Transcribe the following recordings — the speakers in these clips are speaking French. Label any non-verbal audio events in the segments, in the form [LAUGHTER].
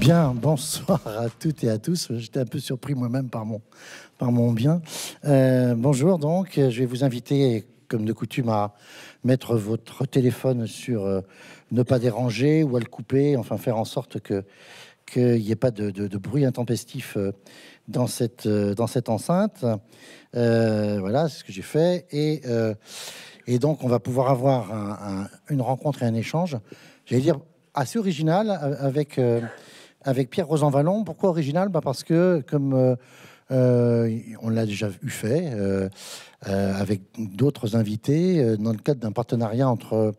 Bien, bonsoir à toutes et à tous. J'étais un peu surpris moi-même par mon, par mon bien. Euh, bonjour, donc, je vais vous inviter, comme de coutume, à mettre votre téléphone sur euh, ne pas déranger ou à le couper, enfin faire en sorte que qu'il n'y ait pas de, bruit intempestif euh, dans cette, dans cette enceinte. voilà, c'est ce que j'ai fait. Et, et donc, on va pouvoir avoir une rencontre et un échange. J'allais dire assez original euh, avec, euh, avec Pierre Rosanvalon. Pourquoi original bah Parce que, comme euh, on l'a déjà eu fait, avec d'autres invités, dans le cadre d'un partenariat entre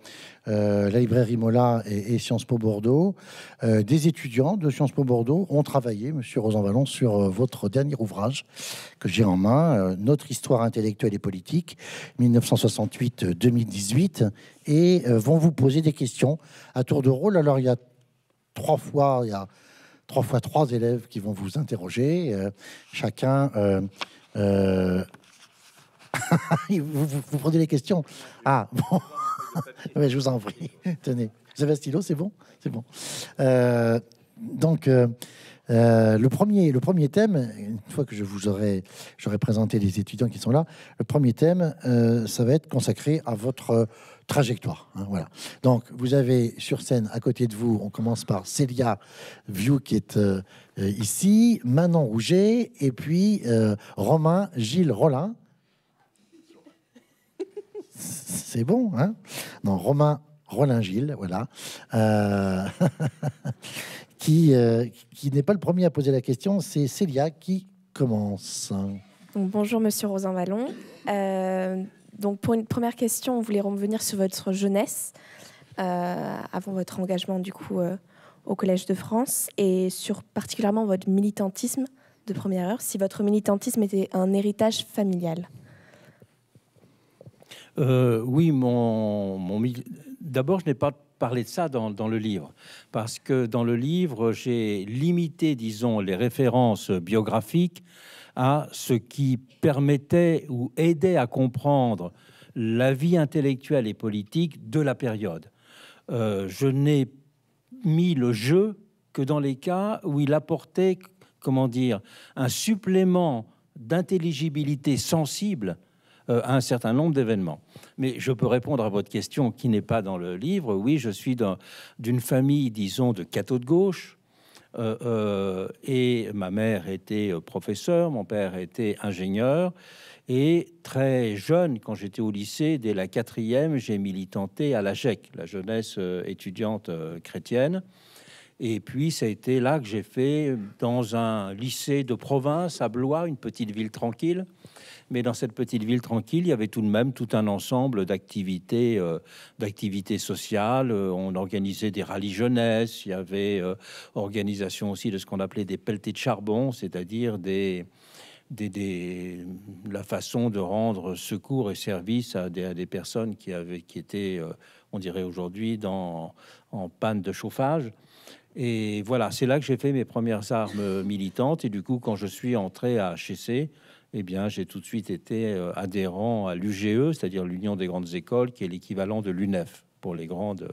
euh, la librairie Mola et, Sciences Po Bordeaux. Euh, des étudiants de Sciences Po Bordeaux ont travaillé, Monsieur Rosanvalon, sur euh, votre dernier ouvrage que j'ai en main, Notre histoire intellectuelle et politique, 1968-2018, et vont vous poser des questions à tour de rôle. Alors il y a trois fois, il y a trois fois trois élèves qui vont vous interroger. chacun. [LAUGHS] vous, vous, prenez les questions. Ah, bon. [LAUGHS] je vous en prie. [LAUGHS] Tenez. Vous avez un stylo, c'est bon C'est bon. Euh, donc, euh, euh, le, premier, le premier thème, une fois que je vous aurai, j'aurai présenté les étudiants qui sont là, le premier thème, ça va être consacré à votre trajectoire. Hein, voilà. Donc, vous avez sur scène, à côté de vous, on commence par Célia View qui est ici, Manon Rouget, et puis Romain Gilles Rollin c'est bon, hein Non, Romain Rolingil, voilà, euh, [LAUGHS] euh, qui, n'est pas le premier à poser la question, c'est Célia qui commence. bonjour Monsieur Rosin Vallon. Euh, donc pour une première question, on voulait revenir sur votre jeunesse avant votre engagement du coup au Collège de France et sur particulièrement votre militantisme de première heure. Si votre militantisme était un héritage familial. Euh, oui, mon, mon d'abord, je n'ai pas parlé de ça dans, le livre, parce que dans le livre, j'ai limité, disons, les références biographiques à ce qui permettait ou aidait à comprendre la vie intellectuelle et politique de la période. Euh, je n'ai mis le jeu que dans les cas où il apportait, comment dire, un supplément d'intelligibilité sensible euh, à un certain nombre d'événements. Mais je peux répondre à votre question qui n'est pas dans le livre. Oui, je suis d'une famille, disons, de catho de gauche. Euh, euh, et ma mère était professeure, mon père était ingénieur. Et très jeune, quand j'étais au lycée, dès la quatrième, j'ai militanté à la GEC, la jeunesse étudiante chrétienne. Et puis, ça a été là que j'ai fait dans un lycée de province à Blois, une petite ville tranquille. Mais dans cette petite ville tranquille, il y avait tout de même tout un ensemble d'activités, euh, d'activités sociales. Euh, on organisait des rallyes jeunesse, il y avait euh, organisation aussi de ce qu'on appelait des pelletés de charbon, c'est-à-dire la façon de rendre secours et services à des, personnes qui, qui étaient, on dirait aujourd'hui, en panne de chauffage. Et voilà, c'est là que j'ai fait mes premières armes euh, militantes. Et du coup, quand je suis entré à HEC, eh bien, j'ai tout de suite été euh, adhérent à l'UGE, c'est-à-dire l'Union des grandes écoles, qui est l'équivalent de l'UNEF pour les grandes, euh,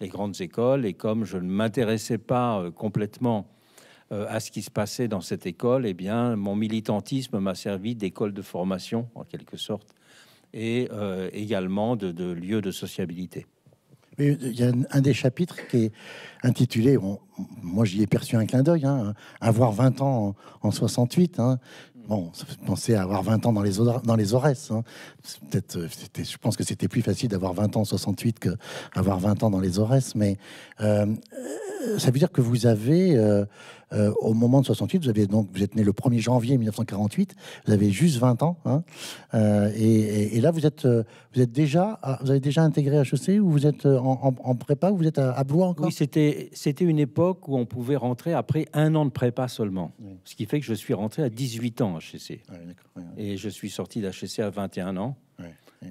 les grandes écoles. Et comme je ne m'intéressais pas complètement à ce qui se passait dans cette école, eh bien, mon militantisme m'a servi d'école de formation, en quelque sorte, et également de, de lieu de sociabilité il y a un des chapitres qui est intitulé, moi j'y ai perçu un clin d'œil, hein, avoir 20 ans en, 68. Hein. Bon, penser à avoir 20 ans dans les, dans les Aurès. Hein. Peut-être, euh, je pense que c'était plus facile d'avoir 20 ans en 68 qu'avoir 20 ans dans les Aurès, mais euh, euh, ça veut dire que vous avez euh, euh, au moment de 68, vous, avez donc, vous êtes né le 1er janvier 1948, vous avez juste 20 ans. Hein. Euh, et, là, vous, êtes, euh, vous, êtes déjà, vous avez déjà intégré HEC ou vous êtes en, prépa ou vous êtes à, Blois encore Oui, c'était une époque où on pouvait rentrer après un an de prépa seulement. Ce qui fait que je suis rentré à 18 ans à HEC. Ah et je suis sorti d'HEC à 21 ans.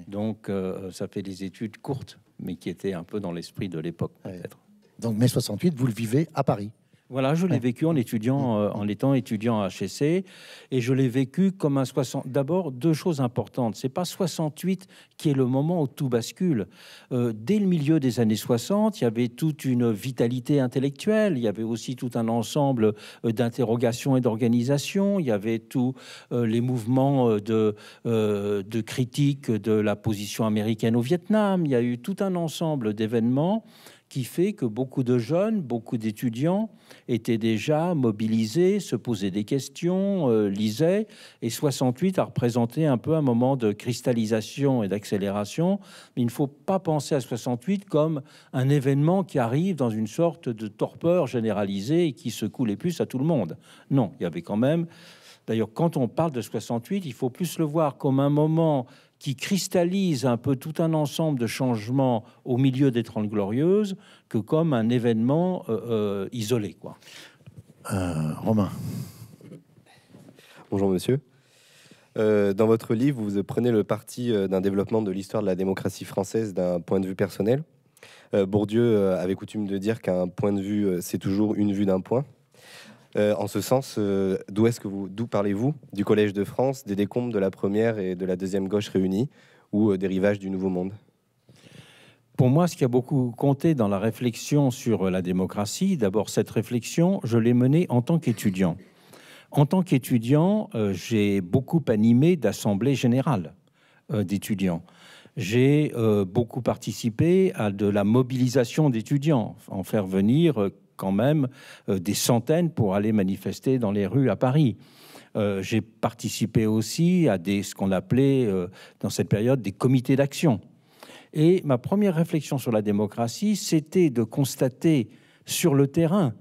Donc, ça fait des études courtes, mais qui étaient un peu dans l'esprit de l'époque, peut-être. Donc mai 68, vous le vivez à Paris. Voilà, je l'ai vécu en étudiant, euh, en étant étudiant à HEC, et je l'ai vécu comme un 60. D'abord, deux choses importantes. C'est pas 68 qui est le moment où tout bascule. Euh, dès le milieu des années 60, il y avait toute une vitalité intellectuelle. Il y avait aussi tout un ensemble euh, d'interrogations et d'organisations. Il y avait tous les mouvements de, de critique de la position américaine au Vietnam. Il y a eu tout un ensemble d'événements qui fait que beaucoup de jeunes, beaucoup d'étudiants étaient déjà mobilisés, se posaient des questions, euh, lisaient, et 68 a représenté un peu un moment de cristallisation et d'accélération. Mais il ne faut pas penser à 68 comme un événement qui arrive dans une sorte de torpeur généralisée et qui secoue les puces à tout le monde. Non, il y avait quand même... D'ailleurs, quand on parle de 68, il faut plus le voir comme un moment qui cristallise un peu tout un ensemble de changements au milieu des Trente Glorieuses que comme un événement euh, euh, isolé. Quoi. Euh, Romain. Bonjour monsieur. dans votre livre, vous prenez le parti d'un développement de l'histoire de la démocratie française d'un point de vue personnel. Bourdieu avait coutume de dire qu'un point de vue, c'est toujours une vue d'un point. Euh, en ce sens, euh, d'où parlez-vous du Collège de France, des décombres de la première et de la deuxième gauche réunies, ou euh, des rivages du Nouveau Monde Pour moi, ce qui a beaucoup compté dans la réflexion sur la démocratie, d'abord cette réflexion, je l'ai menée en tant qu'étudiant. En tant qu'étudiant, j'ai beaucoup animé d'assemblées générales d'étudiants. J'ai beaucoup participé à de la mobilisation d'étudiants, en faire venir quand même euh, des centaines pour aller manifester dans les rues à Paris. Euh, j'ai participé aussi à des, ce qu'on appelait euh, dans cette période des comités d'action. Et ma première réflexion sur la démocratie, c'était de constater sur le terrain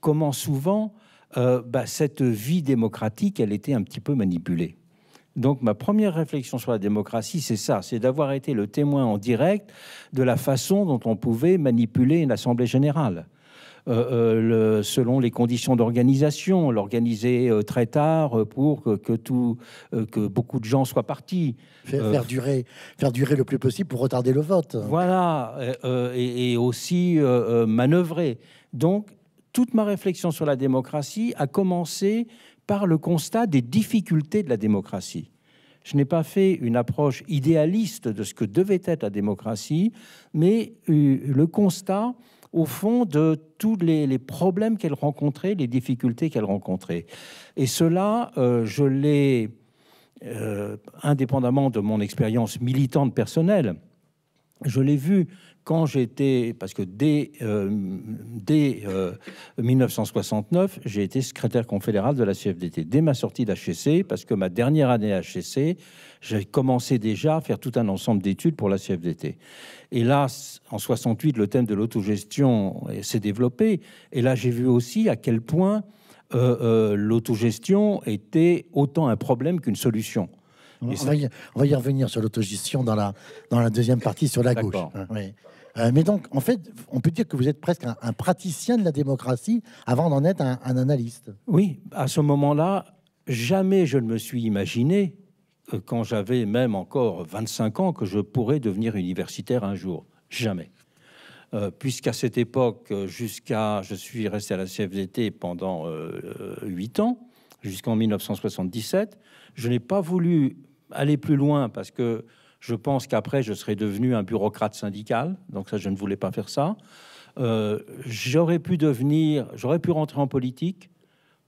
comment souvent bah, cette vie démocratique, elle était un petit peu manipulée. Donc ma première réflexion sur la démocratie, c'est ça, c'est d'avoir été le témoin en direct de la façon dont on pouvait manipuler une assemblée générale. Euh, euh, le, selon les conditions d'organisation, l'organiser euh, très tard pour que, tout, que beaucoup de gens soient partis. Faire, durer, faire durer le plus possible pour retarder le vote. Voilà, et, et aussi manœuvrer. Donc, toute ma réflexion sur la démocratie a commencé par le constat des difficultés de la démocratie. Je n'ai pas fait une approche idéaliste de ce que devait être la démocratie, mais le constat au fond de tous les, problèmes qu'elle rencontrait, les difficultés qu'elle rencontrait. Et cela, euh, je l'ai, euh, indépendamment de mon expérience militante personnelle, je l'ai vu quand j'étais, parce que dès, euh, dès 1969, euh, j'ai été secrétaire confédéral de la CFDT. Dès ma sortie d'HEC, parce que ma dernière année à HEC, j'ai commencé déjà à faire tout un ensemble d'études pour la CFDT. Et là, en 68, le thème de l'autogestion s'est développé. Et là, j'ai vu aussi à quel point euh, l'autogestion était autant un problème qu'une solution. On va, y, revenir sur l'autogestion dans la, dans la deuxième partie sur la gauche. Euh, mais donc, en fait, on peut dire que vous êtes presque un, praticien de la démocratie avant d'en être un, analyste. Oui, à ce moment-là, jamais je ne me suis imaginé, euh, quand j'avais même encore 25 ans, que je pourrais devenir universitaire un jour. Jamais. Euh, puisqu'à cette époque, jusqu'à, je suis resté à la CFDT pendant 8 ans, jusqu'en 1977, je n'ai pas voulu aller plus loin parce que je pense qu'après, je serais devenu un bureaucrate syndical. Donc ça, je ne voulais pas faire ça. Euh, j'aurais pu devenir, j'aurais pu rentrer en politique.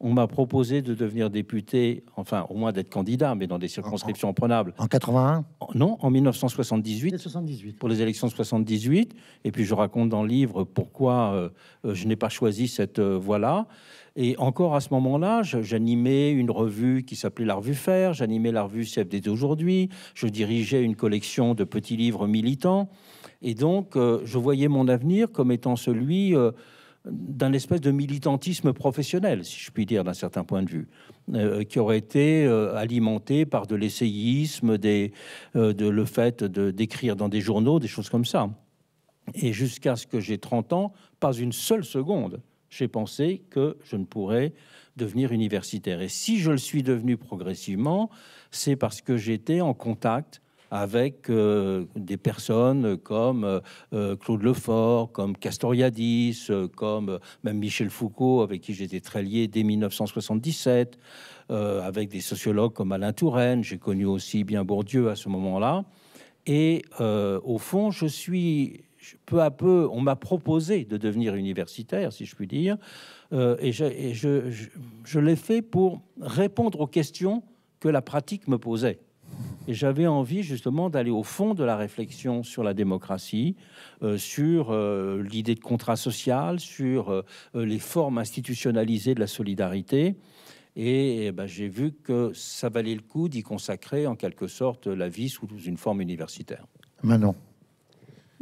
On m'a proposé de devenir député, enfin au moins d'être candidat, mais dans des circonscriptions prenables. En 81 Non, en 1978. Pour les élections de 78. Et puis je raconte dans le livre pourquoi euh, euh, je n'ai pas choisi cette voie-là. Et encore à ce moment-là, j'animais une revue qui s'appelait La Revue Fer, j'animais la revue CFD aujourd'hui, je dirigeais une collection de petits livres militants. Et donc, euh, je voyais mon avenir comme étant celui euh, d'un espèce de militantisme professionnel, si je puis dire, d'un certain point de vue, euh, qui aurait été alimenté par de l'essayisme, le fait d'écrire dans des journaux, des choses comme ça. Et jusqu'à ce que j'ai 30 ans, pas une seule seconde j'ai pensé que je ne pourrais devenir universitaire. Et si je le suis devenu progressivement, c'est parce que j'étais en contact avec euh, des personnes comme euh, Claude Lefort, comme Castoriadis, euh, comme même Michel Foucault, avec qui j'étais très lié dès 1977, avec des sociologues comme Alain Touraine. J'ai connu aussi bien Bourdieu à ce moment-là. Et au fond, je suis peu à peu, on m'a proposé de devenir universitaire, si je puis dire, euh, et, je, l'ai fait pour répondre aux questions que la pratique me posait. Et j'avais envie justement d'aller au fond de la réflexion sur la démocratie, euh, sur euh, l'idée de contrat social, sur les formes institutionnalisées de la solidarité. Et, eh ben, j'ai vu que ça valait le coup d'y consacrer en quelque sorte la vie sous une forme universitaire. Manon.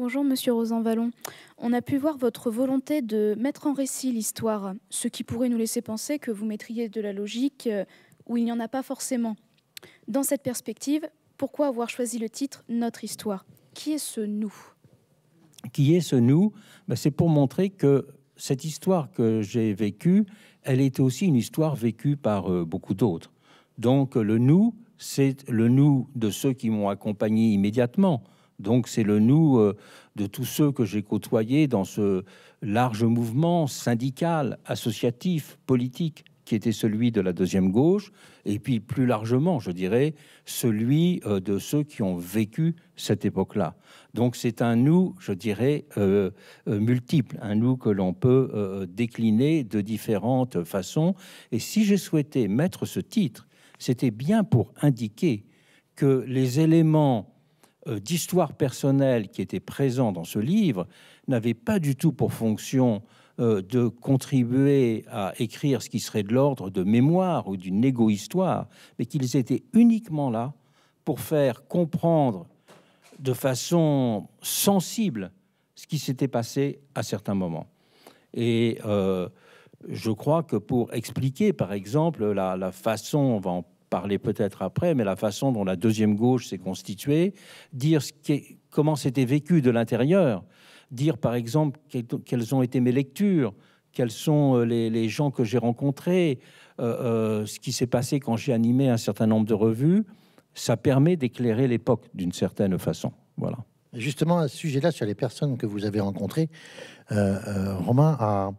Bonjour Monsieur Vallon On a pu voir votre volonté de mettre en récit l'histoire, ce qui pourrait nous laisser penser que vous mettriez de la logique euh, où il n'y en a pas forcément. Dans cette perspective, pourquoi avoir choisi le titre Notre histoire Qui est ce nous Qui est ce nous ben, C'est pour montrer que cette histoire que j'ai vécue, elle est aussi une histoire vécue par euh, beaucoup d'autres. Donc le nous, c'est le nous de ceux qui m'ont accompagné immédiatement, donc c'est le nous euh, de tous ceux que j'ai côtoyés dans ce large mouvement syndical, associatif, politique qui était celui de la deuxième gauche, et puis plus largement, je dirais, celui euh, de ceux qui ont vécu cette époque-là. Donc c'est un nous, je dirais, euh, multiple, un nous que l'on peut décliner de différentes façons. Et si j'ai souhaité mettre ce titre, c'était bien pour indiquer que les éléments euh, d'histoire personnelle qui était présent dans ce livre n'avait pas du tout pour fonction euh, de contribuer à écrire ce qui serait de l'ordre de mémoire ou d'une égo-histoire, mais qu'ils étaient uniquement là pour faire comprendre de façon sensible ce qui s'était passé à certains moments. Et euh, je crois que pour expliquer, par exemple, la, la façon, on va en parler peut-être après, mais la façon dont la deuxième gauche s'est constituée, dire comment c'était vécu de l'intérieur, dire par exemple quelles ont été mes lectures, quels sont euh, les, gens que j'ai rencontrés, euh, euh, ce qui s'est passé quand j'ai animé un certain nombre de revues, ça permet d'éclairer l'époque d'une certaine façon. Voilà. Justement, à ce sujet-là, sur les personnes que vous avez rencontrées, Romain a,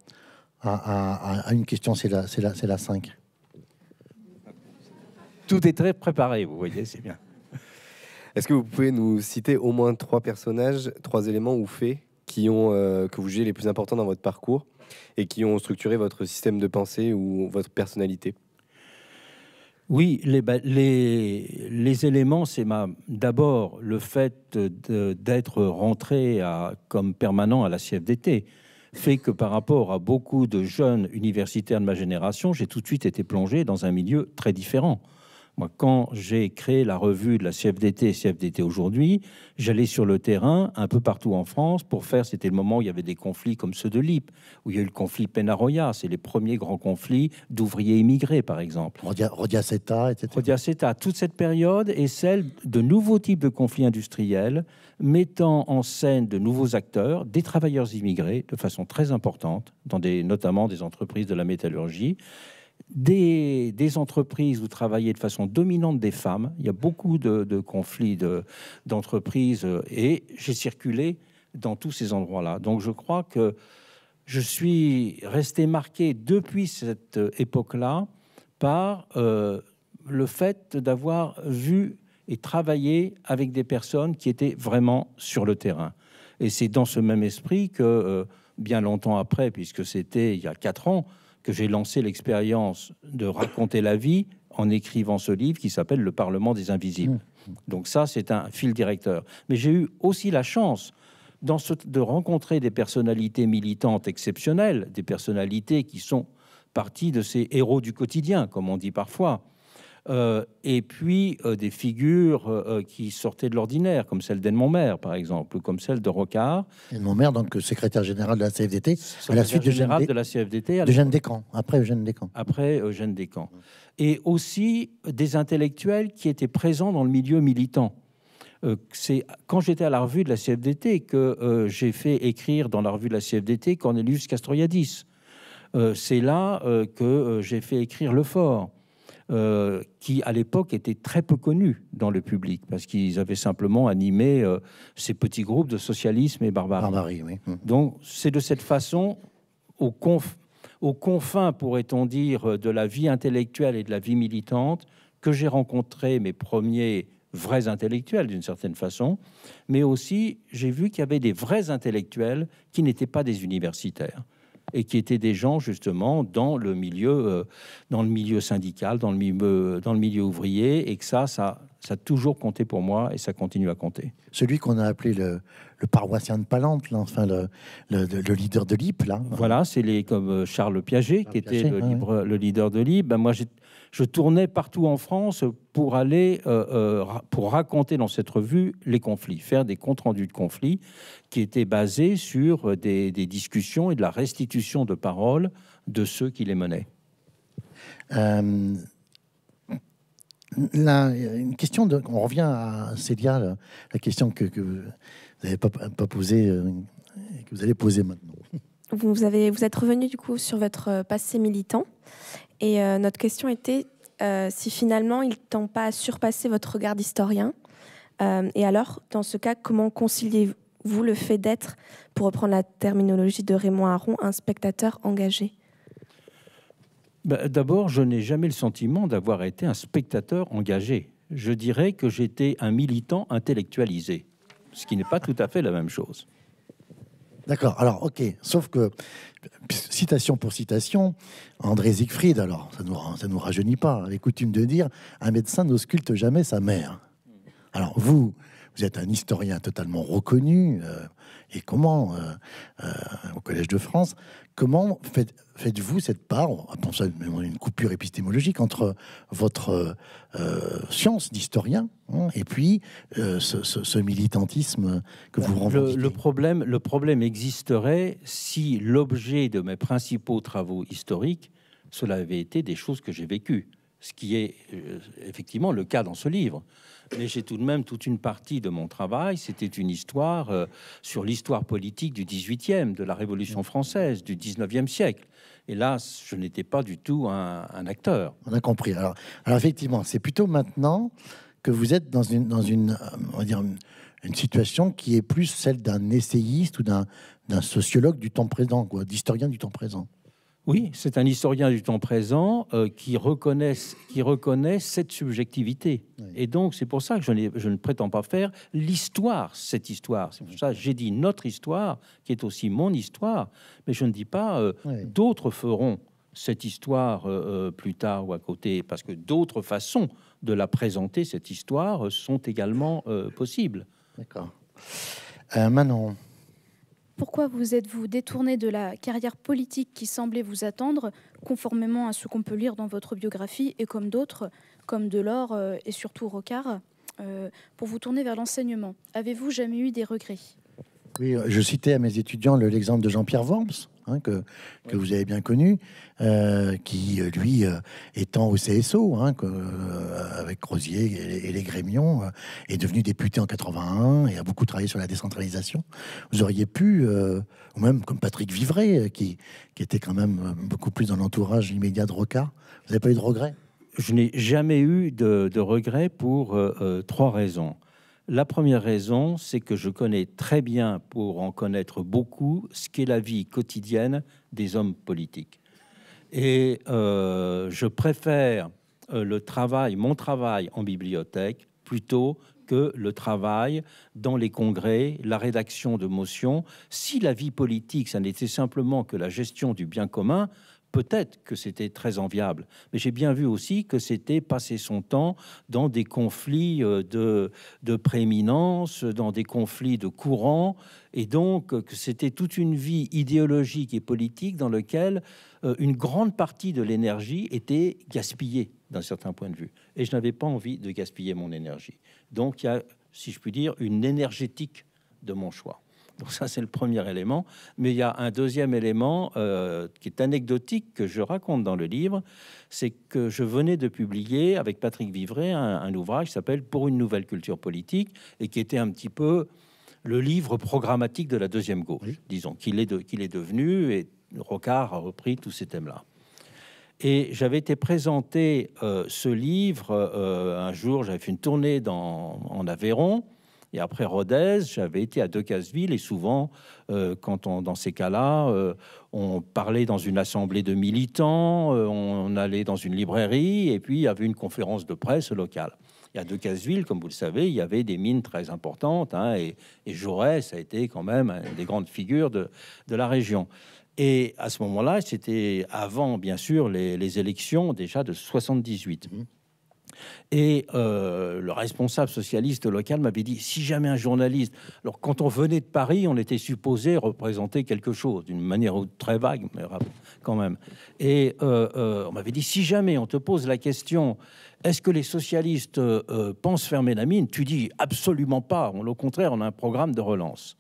une question, c'est la, la, la 5. Tout est très préparé, vous voyez, c'est bien. Est-ce que vous pouvez nous citer au moins trois personnages, trois éléments ou faits qui ont, euh, que vous jugez les plus importants dans votre parcours et qui ont structuré votre système de pensée ou votre personnalité Oui, les, éléments, c'est d'abord le fait d'être rentré à, comme permanent à la CFDT fait que par rapport à beaucoup de jeunes universitaires de ma génération, j'ai tout de suite été plongé dans un milieu très différent. Moi, quand j'ai créé la revue de la CFDT et CFDT aujourd'hui, j'allais sur le terrain un peu partout en France pour faire. C'était le moment où il y avait des conflits comme ceux de l'IP, où il y a eu le conflit Penaroya. C'est les premiers grands conflits d'ouvriers immigrés, par exemple. Rodiaceta, etc. Rodiaceta. Toute cette période est celle de nouveaux types de conflits industriels mettant en scène de nouveaux acteurs, des travailleurs immigrés de façon très importante, dans notamment des entreprises de la métallurgie, des, entreprises où travaillaient de façon dominante des femmes. Il y a beaucoup de, conflits d'entreprises euh, et j'ai circulé dans tous ces endroits-là. Donc je crois que je suis resté marqué depuis cette euh, époque-là par euh, le fait d'avoir vu et travaillé avec des personnes qui étaient vraiment sur le terrain. Et c'est dans ce même esprit que, bien longtemps après, puisque c'était il y a quatre ans, que j'ai lancé l'expérience de raconter la vie en écrivant ce livre qui s'appelle Le Parlement des Invisibles. Mmh. Donc ça, c'est un fil directeur. Mais j'ai eu aussi la chance de rencontrer des personnalités militantes exceptionnelles, des personnalités qui sont parties de ces héros du quotidien, comme on dit parfois, euh, et puis euh, des figures euh, qui sortaient de l'ordinaire, comme celle d'Edmond par exemple, ou comme celle de Rocard. Edmond Maire, donc secrétaire général de la CFDT, à la suite de général de, la CFDT, Descamps, après Eugène Descamps. Après Eugène Descamps. Et aussi des intellectuels qui étaient présents dans le milieu militant c'est quand j'étais à la revue de la CFDT que j'ai fait écrire dans la revue de la CFDT Cornelius Castoriadis. c'est là que j'ai fait écrire Le Fort. Euh, qui à l'époque étaient très peu connus dans le public, parce qu'ils avaient simplement animé euh, ces petits groupes de socialisme et barbarie. Hum. Donc c'est de cette façon, au aux confins, pourrait-on dire, de la vie intellectuelle et de la vie militante, que j'ai rencontré mes premiers vrais intellectuels d'une certaine façon, mais aussi j'ai vu qu'il y avait des vrais intellectuels qui n'étaient pas des universitaires et qui étaient des gens justement dans le milieu, euh, dans le milieu syndical, dans le milieu, dans le milieu ouvrier, et que ça, ça, ça a toujours compté pour moi et ça continue à compter. Celui qu'on a appelé le, paroissien de Palante, là, enfin le, le, leader de l'IP, là. Voilà, c'est les comme euh, Charles Piaget, qui était le, libre, leader de l'IP. Ben, moi, je tournais partout en France pour aller, euh, euh, pour raconter dans cette revue les conflits, faire des comptes rendus de conflits qui étaient basés sur euh, des, discussions et de la restitution de paroles de ceux qui les menaient. là, une question de, on revient à Célia, la, question que, vous n'avez pas, pas posée, que vous allez poser maintenant. Vous, avez, vous êtes revenu du coup sur votre passé militant et euh, notre question était euh, si finalement il tend pas à surpasser votre regard d'historien. Euh, et alors, dans ce cas, comment conciliez-vous le fait d'être, pour reprendre la terminologie de Raymond Aron, un spectateur engagé bah, D'abord, je n'ai jamais le sentiment d'avoir été un spectateur engagé. Je dirais que j'étais un militant intellectualisé, ce qui n'est pas tout à fait la même chose. D'accord, alors ok, sauf que citation pour citation, André Siegfried, alors ça ne nous, ça nous rajeunit pas, avait coutume de dire, un médecin n'ausculte jamais sa mère. Alors vous, êtes un historien totalement reconnu, euh, et comment, euh, euh, au Collège de France, comment faites, faites-vous cette part, attention une coupure épistémologique, entre votre science d'historien hein, et puis ce, militantisme que vous rencontrez le problème, le problème existerait si l'objet de mes principaux travaux historiques, cela avait été des choses que j'ai vécues ce qui est euh, effectivement le cas dans ce livre. Mais j'ai tout de même toute une partie de mon travail, c'était une histoire euh, sur l'histoire politique du 18e, de la Révolution française, du 19e siècle. Et là, je n'étais pas du tout un, acteur. On a compris. Alors, effectivement, c'est plutôt maintenant que vous êtes dans une, dans une, euh, on va dire une, une situation qui est plus celle d'un essayiste ou d'un sociologue du temps présent, d'historien du temps présent. Oui, c'est un historien du temps présent euh, qui, reconnaît, cette subjectivité. Et donc, c'est pour ça que je, ne prétends pas faire l'histoire, cette histoire. C'est pour ça que j'ai dit notre histoire, qui est aussi mon histoire, mais je ne dis pas euh, d'autres feront cette histoire euh, plus tard ou à côté, parce que d'autres façons de la présenter, cette histoire, sont également possibles. D'accord. Manon pourquoi vous êtes-vous détourné de la carrière politique qui semblait vous attendre, conformément à ce qu'on peut lire dans votre biographie et comme d'autres, comme Delors euh, et surtout Rocard, euh, pour vous tourner vers l'enseignement Avez-vous jamais eu des regrets oui, euh, je citais à mes étudiants l'exemple de Jean-Pierre Worms, Hein, que, vous avez bien connu, euh, qui lui euh, étant au CSO, hein, euh, avec Crozier et, les Grémions, est devenu député en 81 et a beaucoup travaillé sur la décentralisation. Vous auriez pu, ou même comme Patrick Vivray, qui, était quand même beaucoup plus dans l'entourage immédiat de Roca, vous n'avez pas eu de regrets Je n'ai jamais eu de, de regrets pour trois raisons. La première raison, c'est que je connais très bien, pour en connaître beaucoup, ce qu'est la vie quotidienne des hommes politiques. Et euh, je préfère euh, le travail, mon travail en bibliothèque, plutôt que le travail dans les congrès, la rédaction de motions. Si la vie politique, ça n'était simplement que la gestion du bien commun, Peut-être que c'était très enviable, mais j'ai bien vu aussi que c'était passer son temps dans des conflits euh, de, de prééminence, dans des conflits de courant, et donc euh, que c'était toute une vie idéologique et politique dans laquelle euh, une grande partie de l'énergie était gaspillée d'un certain point de vue. Et je n'avais pas envie de gaspiller mon énergie. Donc il y a, si je puis dire, une énergétique de mon choix ça, c'est le premier élément. Mais il y a un deuxième élément euh, qui est anecdotique que je raconte dans le livre, c'est que je venais de publier avec Patrick Vivray un, ouvrage qui s'appelle Pour une nouvelle culture politique et qui était un petit peu le livre programmatique de la deuxième gauche, disons, qu'il est, devenu, et Rocard a repris tous ces thèmes-là. Et j'avais été présenté euh, ce livre euh, un jour, j'avais fait une tournée dans, en Aveyron, et après Rodez, j'avais été à Decazeville et souvent, euh, quand on, dans ces cas-là, euh, on parlait dans une assemblée de militants, euh, on, allait dans une librairie et puis il y avait une conférence de presse locale. Et à Decazeville, comme vous le savez, il y avait des mines très importantes hein, et, et, Jaurès a été quand même une des grandes figures de, de la région. Et à ce moment-là, c'était avant, bien sûr, les, élections déjà de 78. Et euh, le responsable socialiste local m'avait dit si jamais un journaliste. Alors, quand on venait de Paris, on était supposé représenter quelque chose, d'une manière très vague, mais quand même. Et euh, euh, on m'avait dit si jamais on te pose la question est-ce que les socialistes pensent fermer la mine Tu dis absolument pas. Au contraire, on a un programme de relance.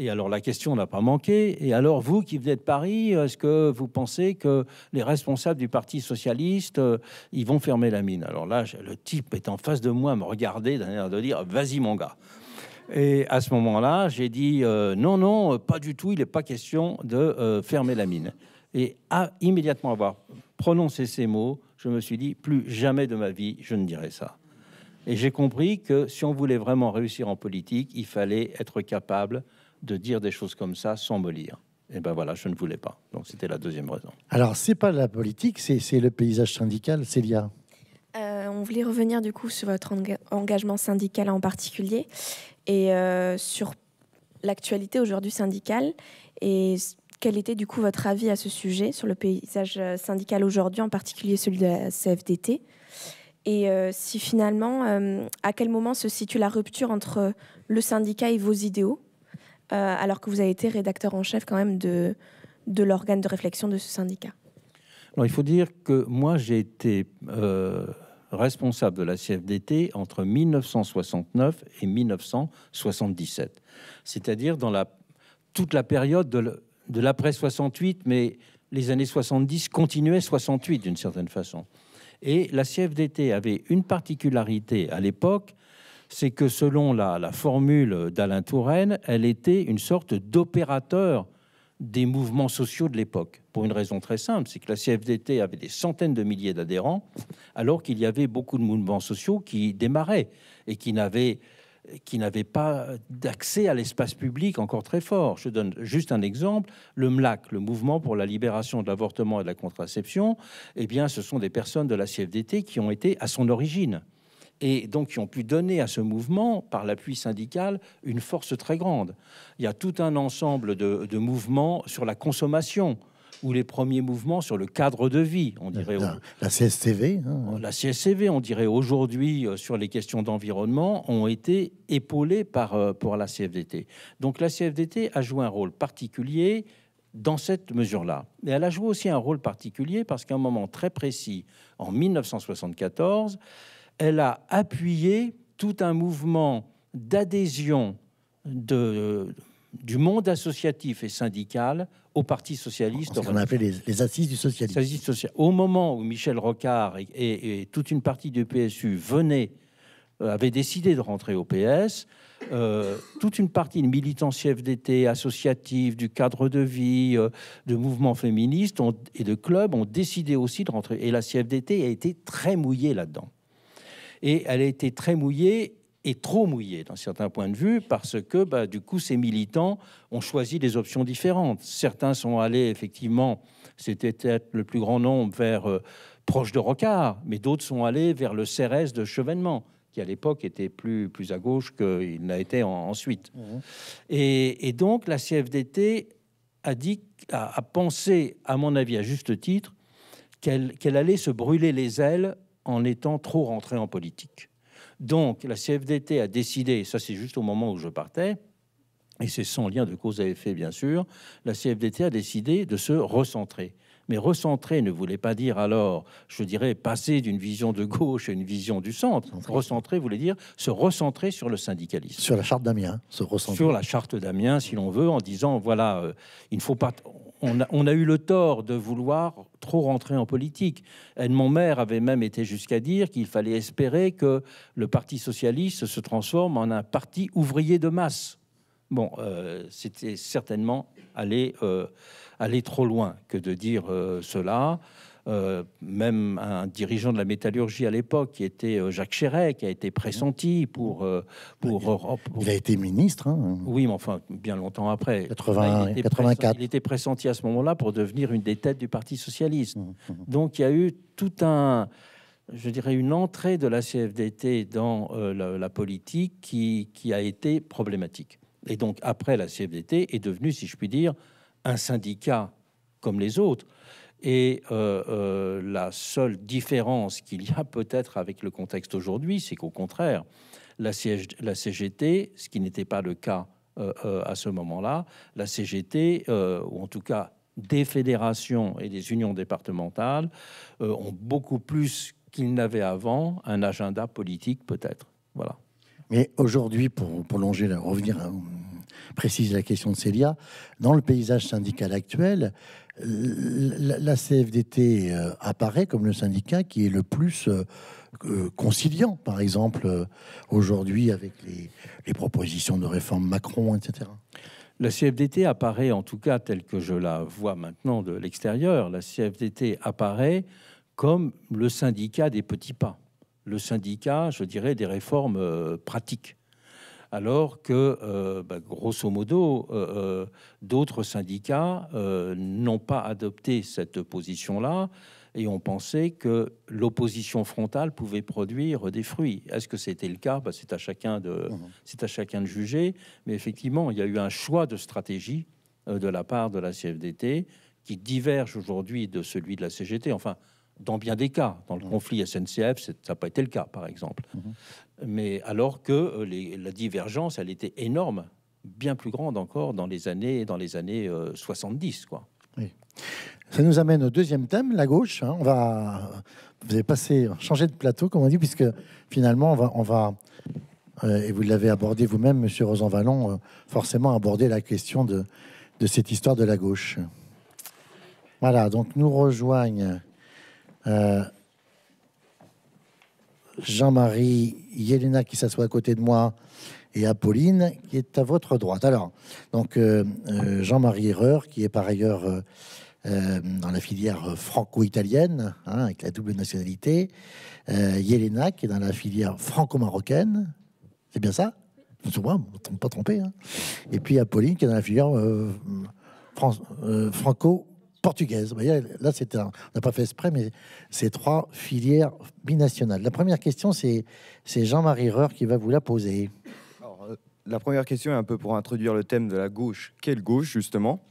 Et alors la question n'a pas manqué. Et alors vous qui venez de Paris, est-ce que vous pensez que les responsables du Parti socialiste, euh, ils vont fermer la mine Alors là, le type est en face de moi, me regarder d'un air de dire, vas-y mon gars. Et à ce moment-là, j'ai dit, euh, non, non, euh, pas du tout, il n'est pas question de fermer la mine. Et à immédiatement avoir prononcé ces mots, je me suis dit, plus jamais de ma vie, je ne dirai ça. Et j'ai compris que si on voulait vraiment réussir en politique, il fallait être capable de dire des choses comme ça sans me lire. Et eh ben voilà, je ne voulais pas. Donc c'était la deuxième raison. Alors c'est pas la politique, c'est le paysage syndical, Célia. Euh, on voulait revenir du coup sur votre engagement syndical en particulier et euh, sur l'actualité aujourd'hui syndicale et quel était du coup votre avis à ce sujet sur le paysage euh, syndical aujourd'hui, en particulier celui de la CFDT Et si finalement, à quel moment se situe la rupture entre le syndicat et vos idéaux euh, alors que vous avez été rédacteur en chef quand même de, de l'organe de réflexion de ce syndicat il faut dire que moi j'ai été euh, responsable de la CFDT entre 1969 et 1977, c'est-à-dire dans la, toute la période de l'après 68, mais les années 70 continuaient 68 d'une certaine façon. Et la CFDT avait une particularité à l'époque, c'est que selon la, formule d'Alain Touraine, elle était une sorte d'opérateur des mouvements sociaux de l'époque, pour une raison très simple, c'est que la CFDT avait des centaines de milliers d'adhérents, alors qu'il y avait beaucoup de mouvements sociaux qui démarraient et qui n'avaient pas d'accès à l'espace public encore très fort. Je donne juste un exemple. Le MLAC, le Mouvement pour la libération de l'avortement et de la contraception, eh bien, ce sont des personnes de la CFDT qui ont été à son origine et donc qui ont pu donner à ce mouvement, par l'appui syndical, une force très grande. Il y a tout un ensemble de, mouvements sur la consommation ou les premiers mouvements sur le cadre de vie, on dirait. La, La CSCV, hein. oh, on dirait aujourd'hui, euh, sur les questions d'environnement, ont été épaulés par, euh, pour la CFDT. Donc la CFDT a joué un rôle particulier dans cette mesure-là. Mais elle a joué aussi un rôle particulier parce qu'à un moment très précis, en 1974, elle a appuyé tout un mouvement d'adhésion du monde associatif et syndical au Parti socialiste. On qu'on les, assises du socialisme. Au moment où Michel Rocard et, toute une partie du PSU venaient, euh, avaient décidé de rentrer au PS, euh, toute une partie de militants CFDT, associatifs, du cadre de vie, euh, de mouvements féministes et de clubs ont décidé aussi de rentrer. Et la CFDT a été très mouillée là-dedans et elle a été très mouillée et trop mouillée dans certains points de vue parce que bah, du coup ces militants ont choisi des options différentes. Certains sont allés effectivement, c'était peut-être le plus grand nombre vers euh, proche de Rocard, mais d'autres sont allés vers le CRS de Chevènement qui à l'époque était plus, plus à gauche qu'il n'a été ensuite. Mmh. Et, donc la CFDT a, dit, a, pensé, à mon avis à juste titre, qu'elle allait se brûler les ailes en étant trop rentré en politique. Donc la CFDT a décidé, ça c'est juste au moment où je partais, et c'est sans lien de cause à effet bien sûr, la CFDT a décidé de se recentrer. Mais recentrer ne voulait pas dire alors, je dirais, passer d'une vision de gauche à une vision du centre. Recentrer, voulait dire se recentrer sur le syndicalisme. Sur la charte d'Amiens, se recentrer. Sur la charte d'Amiens, si l'on veut, en disant, voilà, euh, il ne faut pas on, a, eu le tort de vouloir trop rentrer en politique. Mon Maire avait même été jusqu'à dire qu'il fallait espérer que le Parti socialiste se transforme en un parti ouvrier de masse. Bon, euh, c'était certainement euh, aller, trop loin que de dire euh, cela. Euh, même un dirigeant de la métallurgie à l'époque, qui était euh, Jacques Chéret, qui a été pressenti pour, euh, pour il, Europe. a été ministre. Hein. Oui, mais enfin, bien longtemps après. il 84. il était pressenti à ce moment-là pour devenir une des têtes du Parti socialiste. Mmh, mmh. Donc il y a eu tout un je dirais, une entrée de la CFDT dans la, politique qui, qui, a été problématique. Et donc, après, la CFDT est devenue, si je puis dire, un syndicat comme les autres, et euh, euh, la seule différence qu'il y a peut-être avec le contexte aujourd'hui, c'est qu'au contraire, la, la, CGT, ce qui n'était pas le cas euh, à ce moment-là, la CGT, ou en tout cas des fédérations et des unions départementales, ont beaucoup plus qu'ils n'avaient avant un agenda politique peut-être. Voilà. Mais aujourd'hui, pour prolonger, revenir à, hein, préciser la question de Célia, dans le paysage syndical actuel, la, CFDT euh, apparaît comme le syndicat qui est le plus euh, euh, conciliant, par exemple, aujourd'hui avec les, les propositions de réforme Macron, etc. La CFDT apparaît, en tout cas telle que je la vois maintenant de l'extérieur, la CFDT apparaît comme le syndicat des petits pas, le syndicat, je dirais, des réformes pratiques alors que, euh, bah, grosso modo, euh, euh, d'autres syndicats n'ont pas adopté cette position-là et ont pensé que l'opposition frontale pouvait produire des fruits. Est-ce que c'était le cas bah, C'est à, chacun de, c'est à chacun de juger, mais effectivement, il y a eu un choix de stratégie de la part de la CFDT qui diverge aujourd'hui de celui de la CGT. Enfin, dans bien des cas. Dans le mmh. conflit SNCF, ça n'a pas été le cas, par exemple. Mmh. Mais alors que euh, la divergence, elle était énorme, bien plus grande encore dans les années, dans les années 70, euh, quoi. Ça nous amène au deuxième thème, la gauche. Hein. On va, vous avez passé, changer de plateau, comme on dit, puisque finalement, on va, on va euh, et vous l'avez abordé vous-même, Monsieur Rosanvalon, forcément aborder la question de, de cette histoire de la gauche. Voilà, donc nous rejoignent euh, Jean-Marie, Yelena qui s'assoit à côté de moi et Apolline qui est à votre droite. Alors, donc euh, euh, Jean-Marie Erreur qui est par ailleurs dans la filière franco-italienne hein, avec la double nationalité, Yelena qui est dans la filière franco-marocaine, c'est bien ça Je ne pas trompé. Hein. Et puis Apolline qui est dans la filière franco-marocaine portugaise. là, un, on n'a pas fait exprès, mais c'est trois filières binationales. La première question, c'est Jean-Marie Reur qui va vous la poser. Euh, la première question est un peu pour introduire le thème de la gauche. Quelle gauche, justement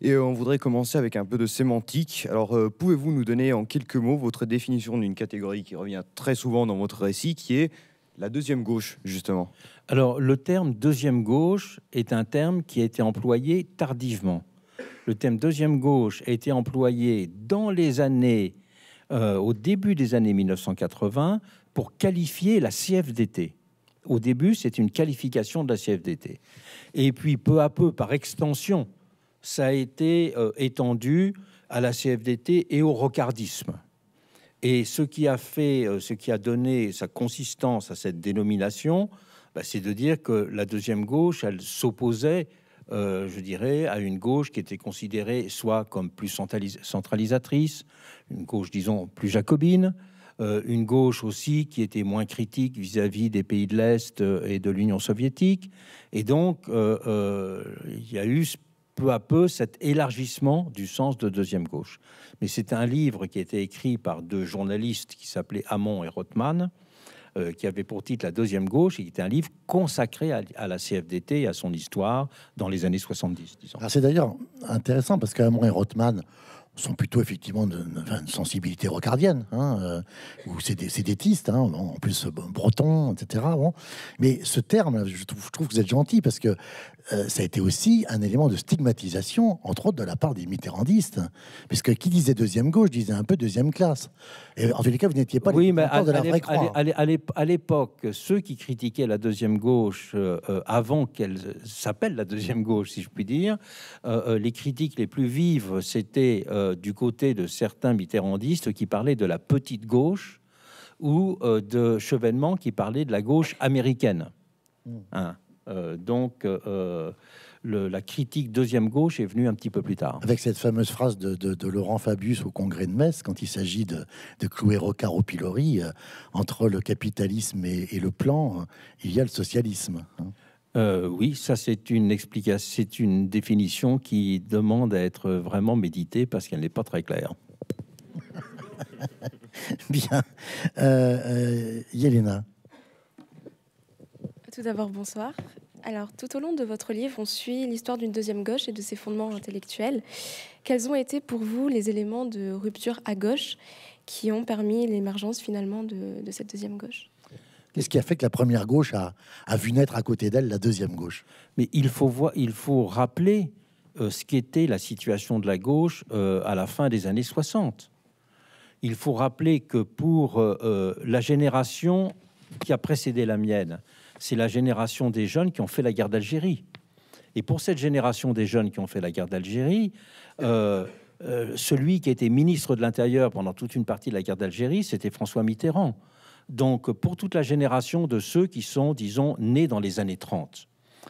Et euh, on voudrait commencer avec un peu de sémantique. Alors, euh, pouvez-vous nous donner en quelques mots votre définition d'une catégorie qui revient très souvent dans votre récit, qui est la deuxième gauche, justement Alors, le terme deuxième gauche est un terme qui a été employé tardivement. Le thème deuxième gauche a été employé dans les années, euh, au début des années 1980, pour qualifier la CFDT. Au début, c'est une qualification de la CFDT. Et puis, peu à peu, par extension, ça a été euh, étendu à la CFDT et au rocardisme. Et ce qui a fait, euh, ce qui a donné sa consistance à cette dénomination, bah, c'est de dire que la deuxième gauche, elle s'opposait euh, je dirais, à une gauche qui était considérée soit comme plus centralisatrice, une gauche, disons, plus jacobine, euh, une gauche aussi qui était moins critique vis-à-vis des pays de l'Est euh, et de l'Union soviétique. Et donc, il y a eu peu à peu cet élargissement du sens de deuxième gauche. Mais c'est un livre qui a été écrit par deux journalistes qui s'appelaient Hamon et Rothman, euh, qui avait pour titre La deuxième gauche, et qui était un livre consacré à, la CFDT et à son histoire dans les années 70. c'est d'ailleurs intéressant parce qu'Amon et Rothman sont plutôt effectivement de, sensibilité rocardienne, hein, euh, ou c'est des, des tistes, hein, en plus euh, breton, etc. Bon. Mais ce terme, je je trouve que vous êtes gentil parce que euh, ça a été aussi un élément de stigmatisation, entre autres de la part des mitterrandistes, puisque qui disait deuxième gauche disait un peu deuxième classe. Et en tous les cas, vous n'étiez pas oui, les à, de la vraie croix. À l'époque, ceux qui critiquaient la deuxième gauche euh, euh, avant qu'elle s'appelle la deuxième gauche, si je puis dire, les critiques les plus vives, c'était du côté de certains mitterrandistes qui parlaient de la petite gauche ou de Chevènement qui parlait de la gauche américaine. Mmh. Hein. Euh, donc, euh, la critique deuxième gauche est venue un petit peu plus tard. Avec cette fameuse phrase de, Laurent Fabius au congrès de Metz, quand il s'agit de, clouer Rocard au pilori, euh, entre le capitalisme et, le plan, il y a le socialisme. Hein. oui, ça c'est une explication, c'est une définition qui demande à être vraiment méditée parce qu'elle n'est pas très claire. [LAUGHS] Bien, Yelena. Tout d'abord, bonsoir. Alors, tout au long de votre livre, on suit l'histoire d'une deuxième gauche et de ses fondements intellectuels. Quels ont été pour vous les éléments de rupture à gauche qui ont permis l'émergence finalement de, cette deuxième gauche Qu'est-ce qui a fait que la première gauche a, vu naître à côté d'elle la deuxième gauche Mais il faut, voir, il faut rappeler euh, ce qu'était la situation de la gauche euh, à la fin des années 60. Il faut rappeler que pour euh, la génération qui a précédé la mienne, c'est la génération des jeunes qui ont fait la guerre d'Algérie. Et pour cette génération des jeunes qui ont fait la guerre d'Algérie, euh, euh, celui qui était ministre de l'Intérieur pendant toute une partie de la guerre d'Algérie, c'était François Mitterrand. Donc pour toute la génération de ceux qui sont, disons, nés dans les années 30,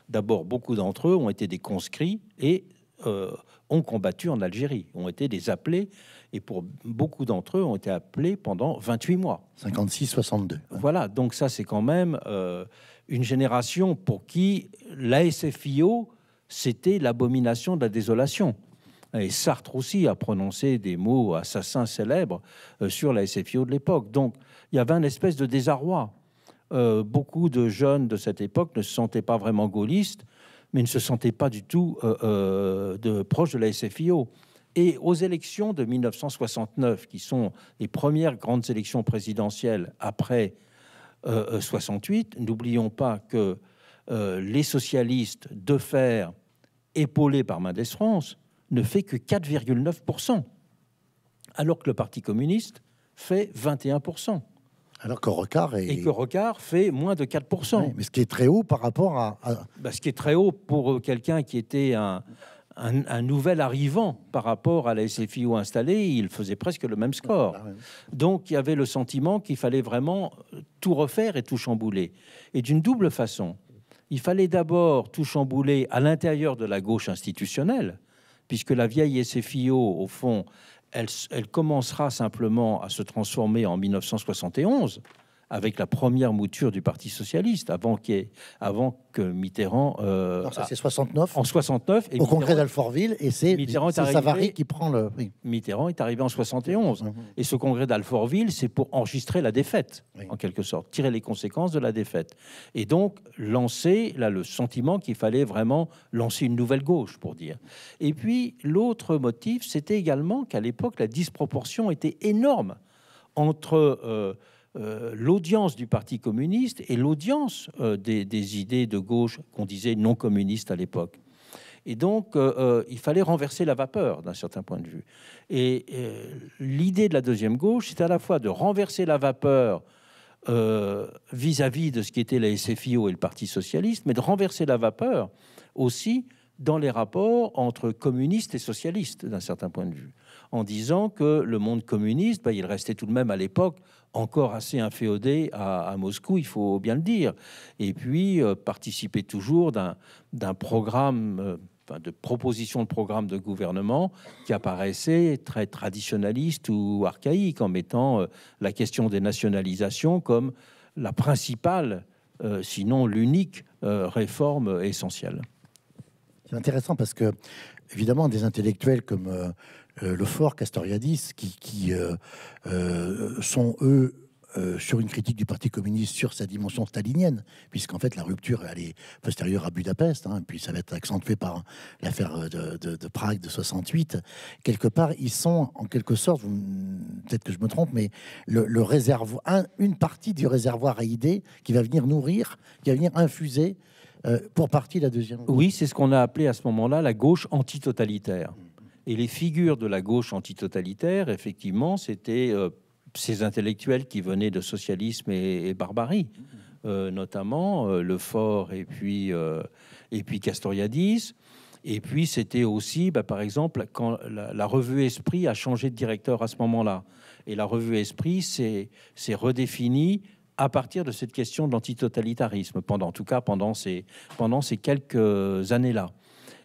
d'abord beaucoup d'entre eux ont été des conscrits et euh, ont combattu en Algérie, ont été des appelés, et pour beaucoup d'entre eux ont été appelés pendant 28 mois. 56-62. Voilà, donc ça c'est quand même une génération pour qui la SFIO, c'était l'abomination de la désolation. Et Sartre aussi a prononcé des mots assassins célèbres euh, sur la SFIO de l'époque. Donc il y avait une espèce de désarroi. Euh, beaucoup de jeunes de cette époque ne se sentaient pas vraiment gaullistes, mais ne se sentaient pas du tout euh, de, proches de la SFIO. Et aux élections de 1969, qui sont les premières grandes élections présidentielles après 68. Euh, euh, N'oublions pas que euh, les socialistes de fer, épaulés par Mendès France, ne fait que 4,9%, alors que le Parti communiste fait 21%. Alors que Rocard Et que Rocard fait moins de 4%. mais ce qui est très haut par rapport à... Bah, ce qui est très haut pour quelqu'un qui était un, un, nouvel arrivant par rapport à la SFIO installée, il faisait presque le même score. Ah, Donc il y avait le sentiment qu'il fallait vraiment tout refaire et tout chambouler. Et d'une double façon. Il fallait d'abord tout chambouler à l'intérieur de la gauche institutionnelle, puisque la vieille SFIO, au fond, elle, elle commencera simplement à se transformer en 1971 avec la première mouture du Parti socialiste, avant, avant que Mitterrand. Euh, c'est 69. En 69. Et au congrès d'Alfortville, et c'est Savary qui prend le. Mitterrand est arrivé en 71. Mhm. Et ce congrès d'Alfortville, c'est pour enregistrer la défaite, en quelque sorte, tirer les conséquences de la défaite. Et donc, lancer, là, le sentiment qu'il fallait vraiment lancer une nouvelle gauche, pour dire. Et puis, l'autre motif, c'était également qu'à l'époque, la disproportion était énorme entre. Euh, euh, l'audience du Parti communiste et l'audience euh, des, idées de gauche qu'on disait non communistes à l'époque. Et donc, euh, il fallait renverser la vapeur d'un certain point de vue. Et l'idée de la deuxième gauche, c'est à la fois de renverser la vapeur vis-à-vis -vis de ce qui était la SFIO et le Parti socialiste, mais de renverser la vapeur aussi dans les rapports entre communistes et socialistes, d'un certain point de vue en disant que le monde communiste, bah, il restait tout de même à l'époque encore assez inféodé à, Moscou, il faut bien le dire, et puis euh, participer toujours d'un programme. Euh, de proposition de programme de gouvernement qui apparaissait très traditionnaliste ou archaïque, en mettant euh, la question des nationalisations comme la principale, sinon l'unique réforme essentielle. C'est intéressant parce que, évidemment, des intellectuels comme euh, le fort Castoriadis, qui, euh, euh, sont eux sur une critique du Parti communiste sur sa dimension stalinienne, puisqu'en fait la rupture elle est postérieure à Budapest, hein, puis ça va être accentué par l'affaire de, de, Prague de 68. Quelque part, ils sont en quelque sorte, peut-être que je me trompe, mais le, réservoir, une partie du réservoir à idées qui va venir nourrir, qui va venir infuser pour partie la deuxième. Oui, c'est ce qu'on a appelé à ce moment-là la gauche antitotalitaire. Et les figures de la gauche antitotalitaire, effectivement, c'était euh, ces intellectuels qui venaient de socialisme et, barbarie, mmh. euh, notamment euh, Le Lefort et puis, et puis Castoriadis. Et puis, c'était aussi, bah, par exemple, quand la, revue Esprit a changé de directeur à ce moment-là. Et la revue Esprit s'est redéfinie à partir de cette question de l'antitotalitarisme, pendant, en tout cas pendant ces, pendant ces quelques années-là.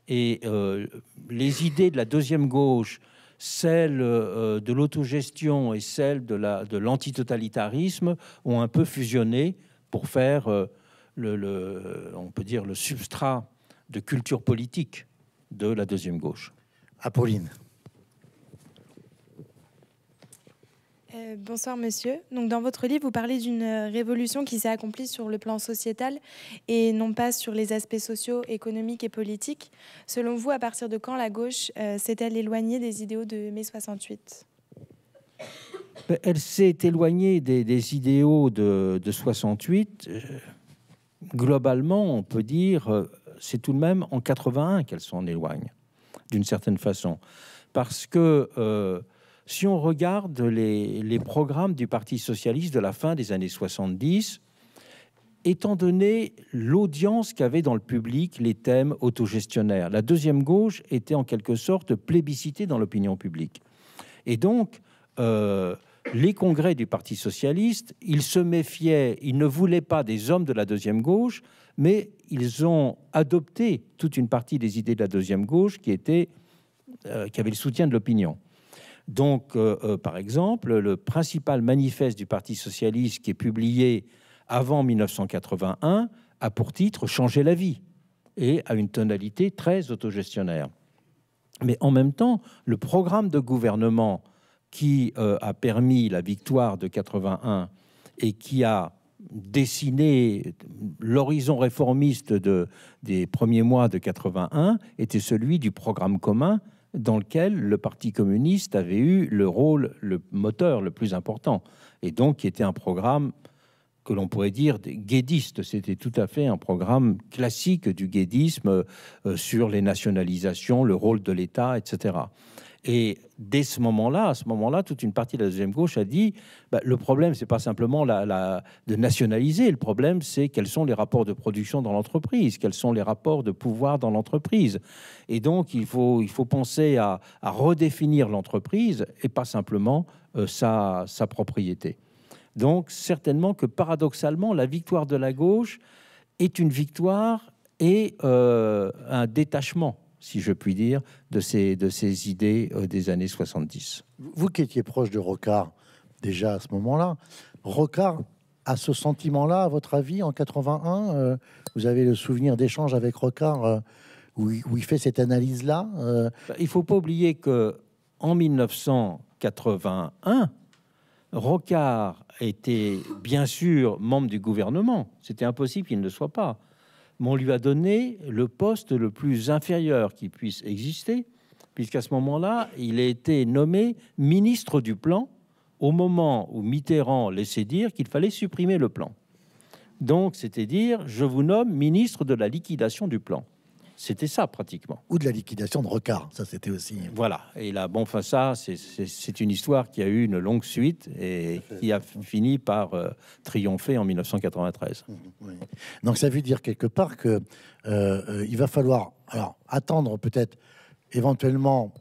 Et euh, les idées de la deuxième gauche, celles euh, de l'autogestion et celles de l'antitotalitarisme, de ont un peu fusionné pour faire, euh, on peut dire, le substrat de culture politique de la deuxième gauche. Apolline. Euh, bonsoir monsieur. Donc dans votre livre, vous parlez d'une euh, révolution qui s'est accomplie sur le plan sociétal et non pas sur les aspects sociaux, économiques et politiques. Selon vous, à partir de quand la gauche euh, s'est-elle éloignée des idéaux de mai 68 Elle s'est éloignée des, idéaux de, 68. Globalement, on peut dire, c'est tout de même en 81 qu'elle s'en éloigne, d'une certaine façon. Parce que... Si on regarde les, programmes du Parti socialiste de la fin des années 70, étant donné l'audience qu'avaient dans le public les thèmes autogestionnaires. La deuxième gauche était en quelque sorte plébiscitée dans l'opinion publique. Et donc, euh, les congrès du Parti socialiste, ils se méfiaient, ils ne voulaient pas des hommes de la deuxième gauche, mais ils ont adopté toute une partie des idées de la deuxième gauche qui, était, euh, qui avaient le soutien de l'opinion. Donc, euh, euh, par exemple, le principal manifeste du Parti socialiste qui est publié avant 1981 a pour titre Changer la vie et a une tonalité très autogestionnaire. Mais en même temps, le programme de gouvernement qui euh, a permis la victoire de 81 et qui a dessiné l'horizon réformiste des premiers mois de 81 était celui du programme commun dans lequel le Parti communiste avait eu le rôle, le moteur le plus important, et donc qui était un programme que l'on pourrait dire guédiste. C'était tout à fait un programme classique du guédisme euh, sur les nationalisations, le rôle de l'État, etc. Et dès ce moment-là, à ce moment-là, toute une partie de la deuxième gauche a dit bah, le problème, c'est pas simplement la, de nationaliser, le problème, c'est quels sont les rapports de production dans l'entreprise, quels sont les rapports de pouvoir dans l'entreprise. Et donc, il faut, il faut penser à, redéfinir l'entreprise et pas simplement euh, sa, sa propriété. Donc, certainement que paradoxalement, la victoire de la gauche est une victoire et euh, un détachement si je puis dire, de ces, de ces idées euh, des années 70. Vous qui étiez proche de Rocard déjà à ce moment-là, Rocard a ce sentiment-là, à votre avis, en 81 euh, Vous avez le souvenir d'échanges avec Rocard euh, où, il, fait cette analyse-là Il ne faut pas oublier que en 1981, Rocard était bien sûr membre du gouvernement. C'était impossible qu'il ne soit pas mais on lui a donné le poste le plus inférieur qui puisse exister, puisqu'à ce moment-là, il a été nommé ministre du plan au moment où Mitterrand laissait dire qu'il fallait supprimer le plan. Donc, c'était dire, je vous nomme ministre de la liquidation du plan. C'était ça pratiquement. Ou de la liquidation de Rocard, ça c'était aussi. Voilà. Et là, bon, enfin ça, c'est une histoire qui a eu une longue suite et qui a fini par euh, triompher en 1993. Donc ça veut dire quelque part qu'il euh, euh, va falloir alors attendre peut-être éventuellement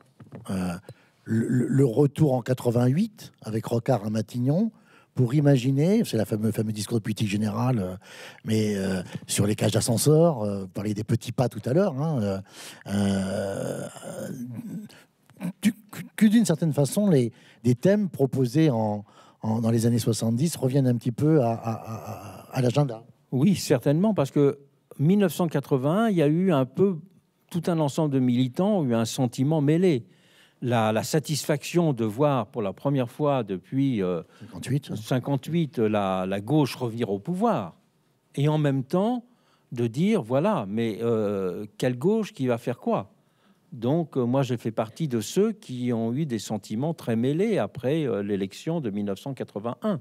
le, le, retour en 88 avec Rocard à Matignon pour imaginer, c'est la fameuse fameuse discours de politique générale, euh, mais euh, sur les cages d'ascenseur, parler euh, vous parliez des petits pas tout à l'heure, hein, que d'une certaine façon, les, des thèmes proposés en, dans les années 70 reviennent un petit peu à, à l'agenda. Oui, certainement, parce que 1981, il y a eu un peu tout un ensemble de militants, ont eu un sentiment mêlé la, satisfaction de voir pour la première fois depuis 58, euh, la, gauche revenir au pouvoir, et en même temps de dire voilà, mais euh, quelle gauche qui va faire quoi Donc euh, moi j'ai fait partie de ceux qui ont eu des sentiments très mêlés après l'élection de 1981.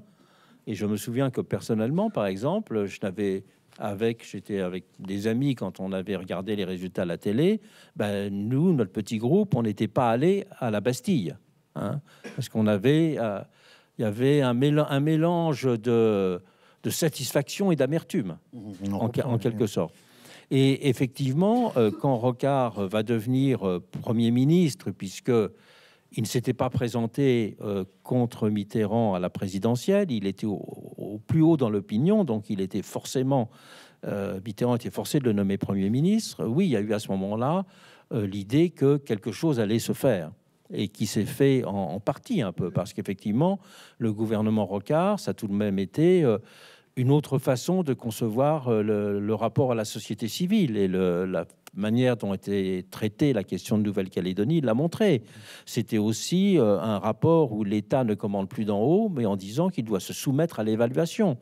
Et je me souviens que personnellement, par exemple, je n'avais avec, j'étais avec des amis quand on avait regardé les résultats à la télé, ben, nous, notre petit groupe, on n'était pas allé à la Bastille. Hein, parce qu'on avait, euh, il y avait un, un mélange de, satisfaction et d'amertume, mmh, en, quelque sorte. Et effectivement, euh, quand Rocard va devenir euh, Premier ministre, puisque il ne s'était pas présenté euh, contre Mitterrand à la présidentielle. Il était au, plus haut dans l'opinion, donc il était forcément euh, Mitterrand était forcé de le nommer Premier ministre. Oui, il y a eu à ce moment-là euh, l'idée que quelque chose allait se faire et qui s'est fait en, en, partie un peu, parce qu'effectivement, le gouvernement Rocard, ça a tout de même été une autre façon de concevoir euh, le, rapport à la société civile et la manière dont était traitée la question de Nouvelle-Calédonie l'a montré. C'était aussi euh, un rapport où l'État ne commande plus d'en haut, mais en disant qu'il doit se soumettre à l'évaluation.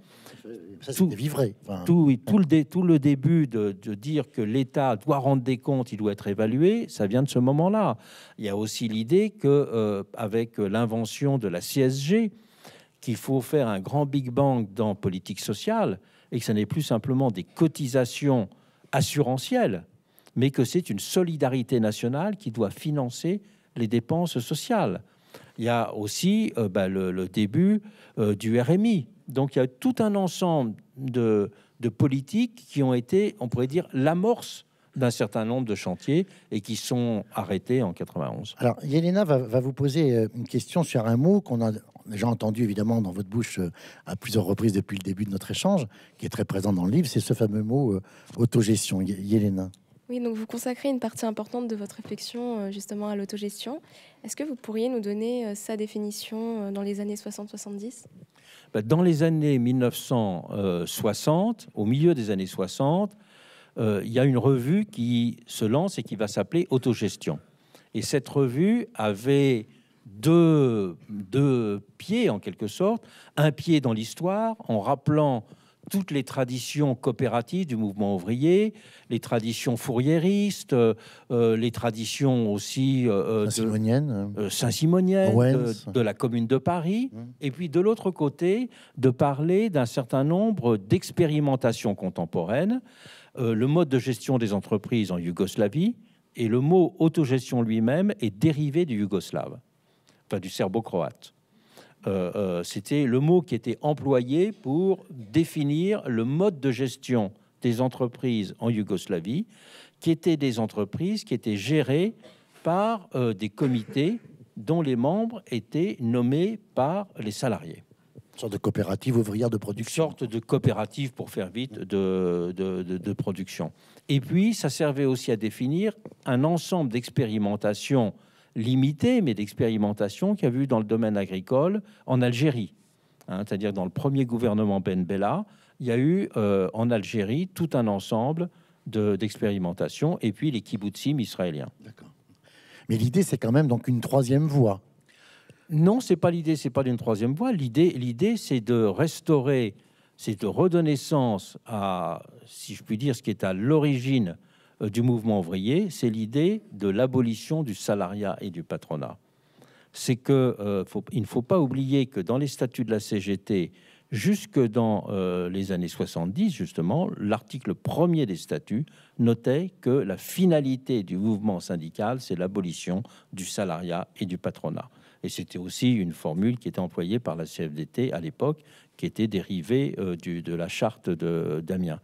Ça, tout, vivré. tout, le début de, dire que l'État doit rendre des comptes, il doit être évalué, ça vient de ce moment-là. Il y a aussi l'idée que, euh, avec l'invention de la CSG, qu'il faut faire un grand Big Bang dans politique sociale et que ce n'est plus simplement des cotisations assurantielles, mais que c'est une solidarité nationale qui doit financer les dépenses sociales. Il y a aussi euh, bah, le, début euh, du RMI. Donc il y a tout un ensemble de, politiques qui ont été, on pourrait dire, l'amorce d'un certain nombre de chantiers et qui sont arrêtés en 91. Alors, Yelena va vous poser euh, une question sur un mot qu'on a j'ai entendu évidemment dans votre bouche euh, à plusieurs reprises depuis le début de notre échange, qui est très présent dans le livre, c'est ce fameux mot euh, autogestion. Yelena. Oui, donc vous consacrez une partie importante de votre réflexion euh, justement à l'autogestion. Est-ce que vous pourriez nous donner sa définition dans les années 60-70 bah, Dans les années 1960, au milieu des années 60, il y a une revue qui se lance et qui va s'appeler Autogestion. Et cette revue avait deux, deux pieds, en quelque sorte. Un pied dans l'histoire, en rappelant toutes les traditions coopératives du mouvement ouvrier, les traditions fourriéristes, euh, euh, les traditions aussi euh, saint-simoniennes, hein. de, la Commune de Paris, mmh. et puis de l'autre côté, de parler d'un certain nombre d'expérimentations contemporaines, le mode de gestion des entreprises en Yougoslavie, et le mot autogestion lui-même est dérivé du yougoslave enfin du serbo-croate. Euh, euh, c'était le mot qui était employé pour définir le mode de gestion des entreprises en Yougoslavie, qui étaient des entreprises qui étaient gérées par euh, des comités dont les membres étaient nommés par les salariés. Une sorte de coopérative ouvrière de production. Une sorte de coopérative, pour faire vite, de, de, de production. Et puis, ça servait aussi à définir un ensemble d'expérimentations limité, mais d'expérimentation qu'il y a eu dans le domaine agricole en Algérie. Hein, c'est-à-dire dans le premier gouvernement Ben Bella, il y a eu euh, en Algérie tout un ensemble d'expérimentations, et puis les kibbutzim israéliens. Mais l'idée, c'est quand même donc une troisième voie. Non, c'est pas l'idée, c'est pas d'une troisième voie. L'idée, l'idée, c'est de restaurer, c'est de redonner sens à, si je puis dire, ce qui est à l'origine euh, du mouvement ouvrier, c'est l'idée de l'abolition du salariat et du patronat. C'est qu'il euh, ne faut pas oublier que dans les statuts de la CGT, jusque dans euh, les années 70, justement, l'article premier des statuts notait que la finalité du mouvement syndical, c'est l'abolition du salariat et du patronat. Et c'était aussi une formule qui était employée par la CFDT à l'époque, qui était dérivée de la charte de d'Amiens.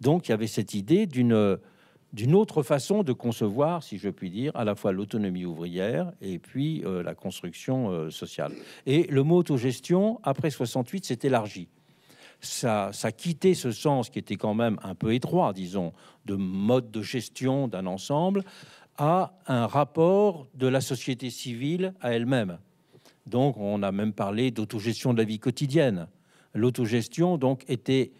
Donc il y avait cette idée d'une d'une autre façon de concevoir, si je puis dire, à la fois l'autonomie ouvrière et puis euh, la construction euh, sociale. Et le mot autogestion, après 68, s'est élargi. Ça, ça quittait ce sens qui était quand même un peu étroit, disons, de mode de gestion d'un ensemble à un rapport de la société civile à elle-même. Donc on a même parlé d'autogestion de la vie quotidienne. L'autogestion, donc, était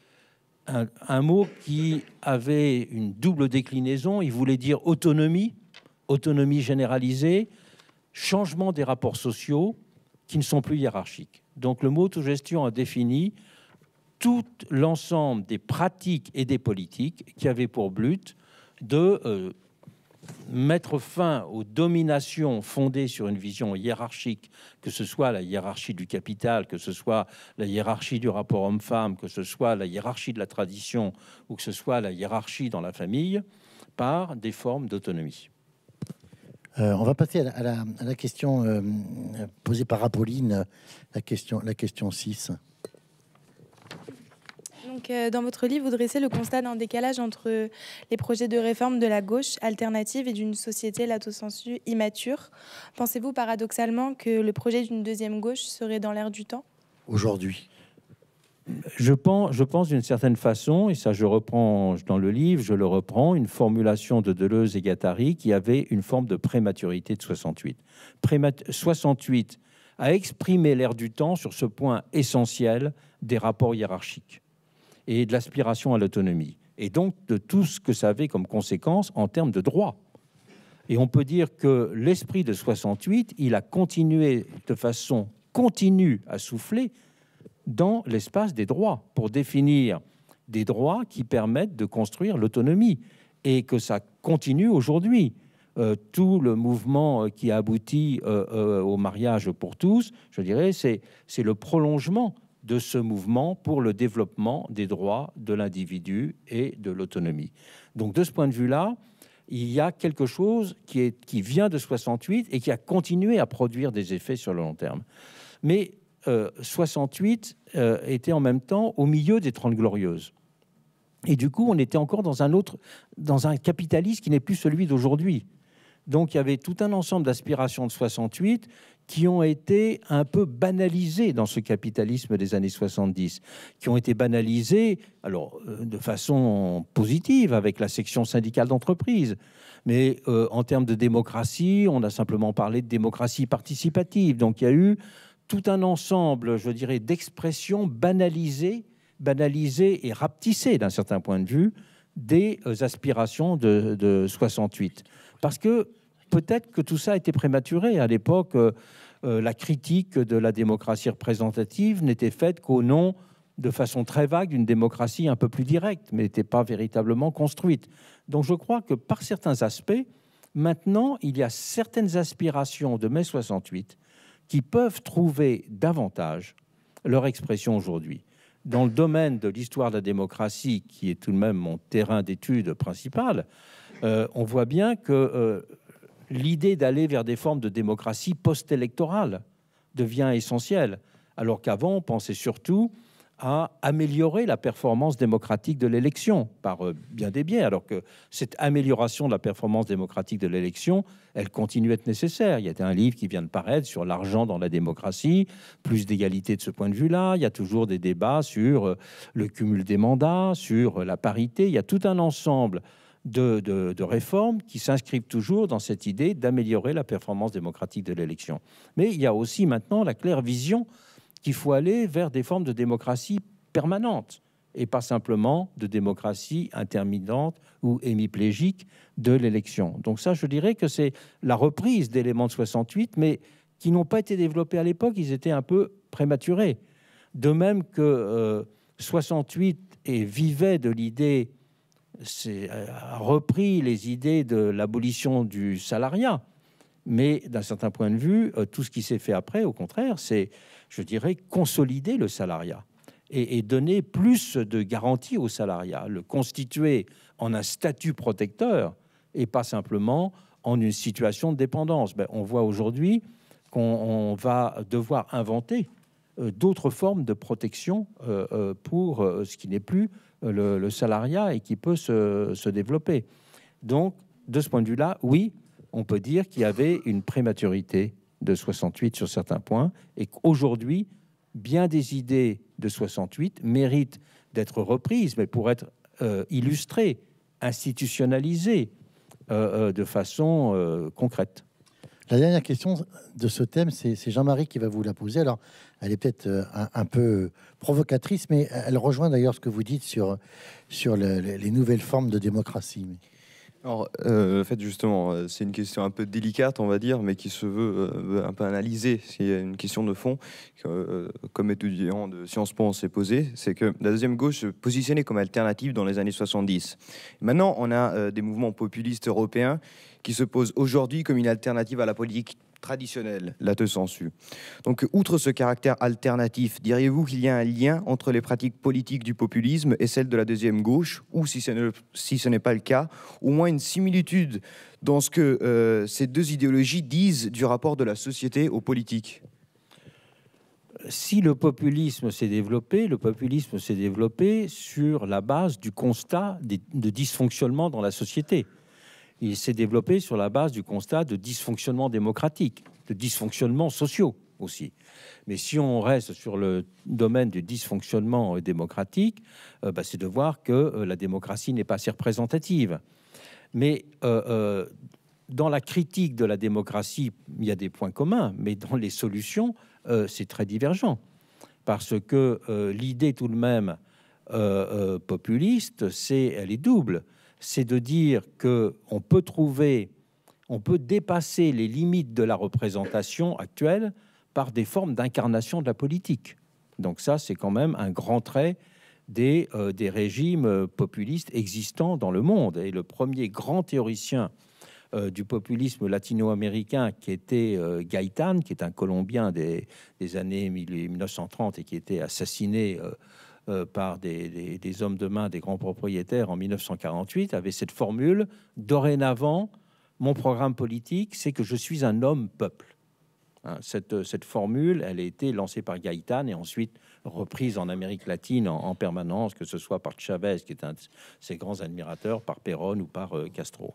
un, mot qui avait une double déclinaison. Il voulait dire autonomie, autonomie généralisée, changement des rapports sociaux qui ne sont plus hiérarchiques. Donc le mot autogestion a défini tout l'ensemble des pratiques et des politiques qui avaient pour but de euh, mettre fin aux dominations fondées sur une vision hiérarchique, que ce soit la hiérarchie du capital, que ce soit la hiérarchie du rapport homme-femme, que ce soit la hiérarchie de la tradition ou que ce soit la hiérarchie dans la famille, par des formes d'autonomie. Euh, on va passer à la, question euh, posée par Apolline, la question, la question 6. Euh, dans votre livre, vous dressez le constat d'un décalage entre les projets de réforme de la gauche alternative et d'une société lato immature. Pensez-vous paradoxalement que le projet d'une deuxième gauche serait dans l'air du temps Aujourd'hui. Je pense, d'une certaine façon, et ça je reprends dans le livre, je le reprends, une formulation de Deleuze et Gattari qui avait une forme de prématurité de 68. 68 a exprimé l'air du temps sur ce point essentiel des rapports hiérarchiques et de l'aspiration à l'autonomie, et donc de tout ce que ça avait comme conséquence en termes de droits. Et on peut dire que l'esprit de 68, il a continué de façon continue à souffler dans l'espace des droits pour définir des droits qui permettent de construire l'autonomie et que ça continue aujourd'hui. Euh, tout le mouvement qui aboutit euh, euh, au mariage pour tous, je dirais, c'est le prolongement de ce mouvement pour le développement des droits de l'individu et de l'autonomie. Donc de ce point de vue-là, il y a quelque chose qui, vient de 68 et qui a continué à produire des effets sur le long terme. Mais 68 euh, euh, était en même temps au milieu des Trente Glorieuses. Et du coup, on était encore dans un autre, dans un capitalisme qui n'est plus celui d'aujourd'hui. Donc il y avait tout un ensemble d'aspirations de 68 qui ont été un peu banalisées dans ce capitalisme des années 70, qui ont été banalisées, alors euh, de façon positive avec la section syndicale d'entreprise, mais euh, en termes de démocratie, on a simplement parlé de démocratie participative. Donc il y a eu tout un ensemble, je dirais, d'expressions banalisées, banalisées et rapetissées d'un certain point de vue des euh, aspirations de, de 68. Parce que peut-être que tout ça était prématuré. À l'époque, euh, euh, la critique de la démocratie représentative n'était faite qu'au nom, de façon très vague, d'une démocratie un peu plus directe, mais n'était pas véritablement construite. Donc je crois que par certains aspects, maintenant, il y a certaines aspirations de mai 68 qui peuvent trouver davantage leur expression aujourd'hui. Dans le domaine de l'histoire de la démocratie, qui est tout de même mon terrain d'étude principal, euh, on voit bien que l'idée d'aller vers des formes de démocratie post-électorale devient essentielle, alors qu'avant, on pensait surtout à améliorer la performance démocratique de l'élection par euh, bien des biais, alors que cette amélioration de la performance démocratique de l'élection, elle continue à être nécessaire. Il y a un livre qui vient de paraître sur l'argent dans la démocratie, plus d'égalité de ce point de vue-là. Il y a toujours des débats sur euh, le cumul des mandats, sur euh, la parité. Il y a tout un ensemble de, réformes qui s'inscrivent toujours dans cette idée d'améliorer la performance démocratique de l'élection. Mais il y a aussi maintenant la claire vision qu'il faut aller vers des formes de démocratie permanente et pas simplement de démocratie intermittente ou hémiplégique de l'élection. Donc ça, je dirais que c'est la reprise d'éléments de 68, mais qui n'ont pas été développés à l'époque, ils étaient un peu prématurés. De même que 68 euh, et vivait de l'idée euh, a repris les idées de l'abolition du salariat. Mais d'un certain point de vue, euh, tout ce qui s'est fait après, au contraire, c'est, je dirais, consolider le salariat et, donner plus de garanties au salariat, le constituer en un statut protecteur et pas simplement en une situation de dépendance. Ben, on voit aujourd'hui qu'on va devoir inventer euh, d'autres formes de protection pour ce qui n'est plus le, salariat et qui peut se, développer. Donc, de ce point de vue-là, oui, on peut dire qu'il y avait une prématurité de 68 sur certains points et qu'aujourd'hui, bien des idées de 68 méritent d'être reprises, mais pour être euh, illustrées, institutionnalisées euh, euh, de façon concrète. La dernière question de ce thème, c'est Jean-Marie qui va vous la poser. Alors, elle est peut-être euh, un, peu provocatrice, mais elle rejoint d'ailleurs ce que vous dites sur, sur les nouvelles formes de démocratie. Alors, euh, en fait, justement, euh, c'est une question un peu délicate, on va dire, mais qui se veut un peu analysée. C'est une question de fond que, comme étudiant de Sciences Po, on s'est posé. C'est que la deuxième gauche se positionnait comme alternative dans les années 70. Maintenant, on a des mouvements populistes européens qui se posent aujourd'hui comme une alternative à la politique traditionnelle, la te sensu. Donc, outre ce caractère alternatif, diriez-vous qu'il y a un lien entre les pratiques politiques du populisme et celles de la deuxième gauche, ou si ce n'est pas le cas, au moins une similitude dans ce que euh, ces deux idéologies disent du rapport de la société aux politiques si le populisme s'est développé, le populisme s'est développé sur la base du constat de dysfonctionnement dans la société il s'est développé sur la base du constat de dysfonctionnement démocratique, de dysfonctionnement sociaux aussi. Mais si on reste sur le domaine du dysfonctionnement euh, démocratique, euh, bah, c'est de voir que euh, la démocratie n'est pas assez représentative. Mais dans la critique de la démocratie, il y a des points communs, mais dans les solutions, c'est très divergent. Parce que l'idée tout de même populiste, c'est, elle est double c'est de dire que on peut trouver, on peut dépasser les limites de la représentation actuelle par des formes d'incarnation de la politique. Donc ça, c'est quand même un grand trait des, euh, des régimes euh, populistes existants dans le monde. Et le premier grand théoricien euh, du populisme latino-américain qui était euh, qui est un Colombien des, des années 1930 et qui était assassiné euh, par des, hommes de main, des grands propriétaires en 1948, avait cette formule Dorénavant, mon programme politique, c'est que je suis un homme-peuple. Hein, cette, euh, cette, formule, elle a été lancée par Gaïtan et ensuite reprise en Amérique latine en, permanence, que ce soit par Chavez, qui est un de ses grands admirateurs, par Perron ou par euh, Castro.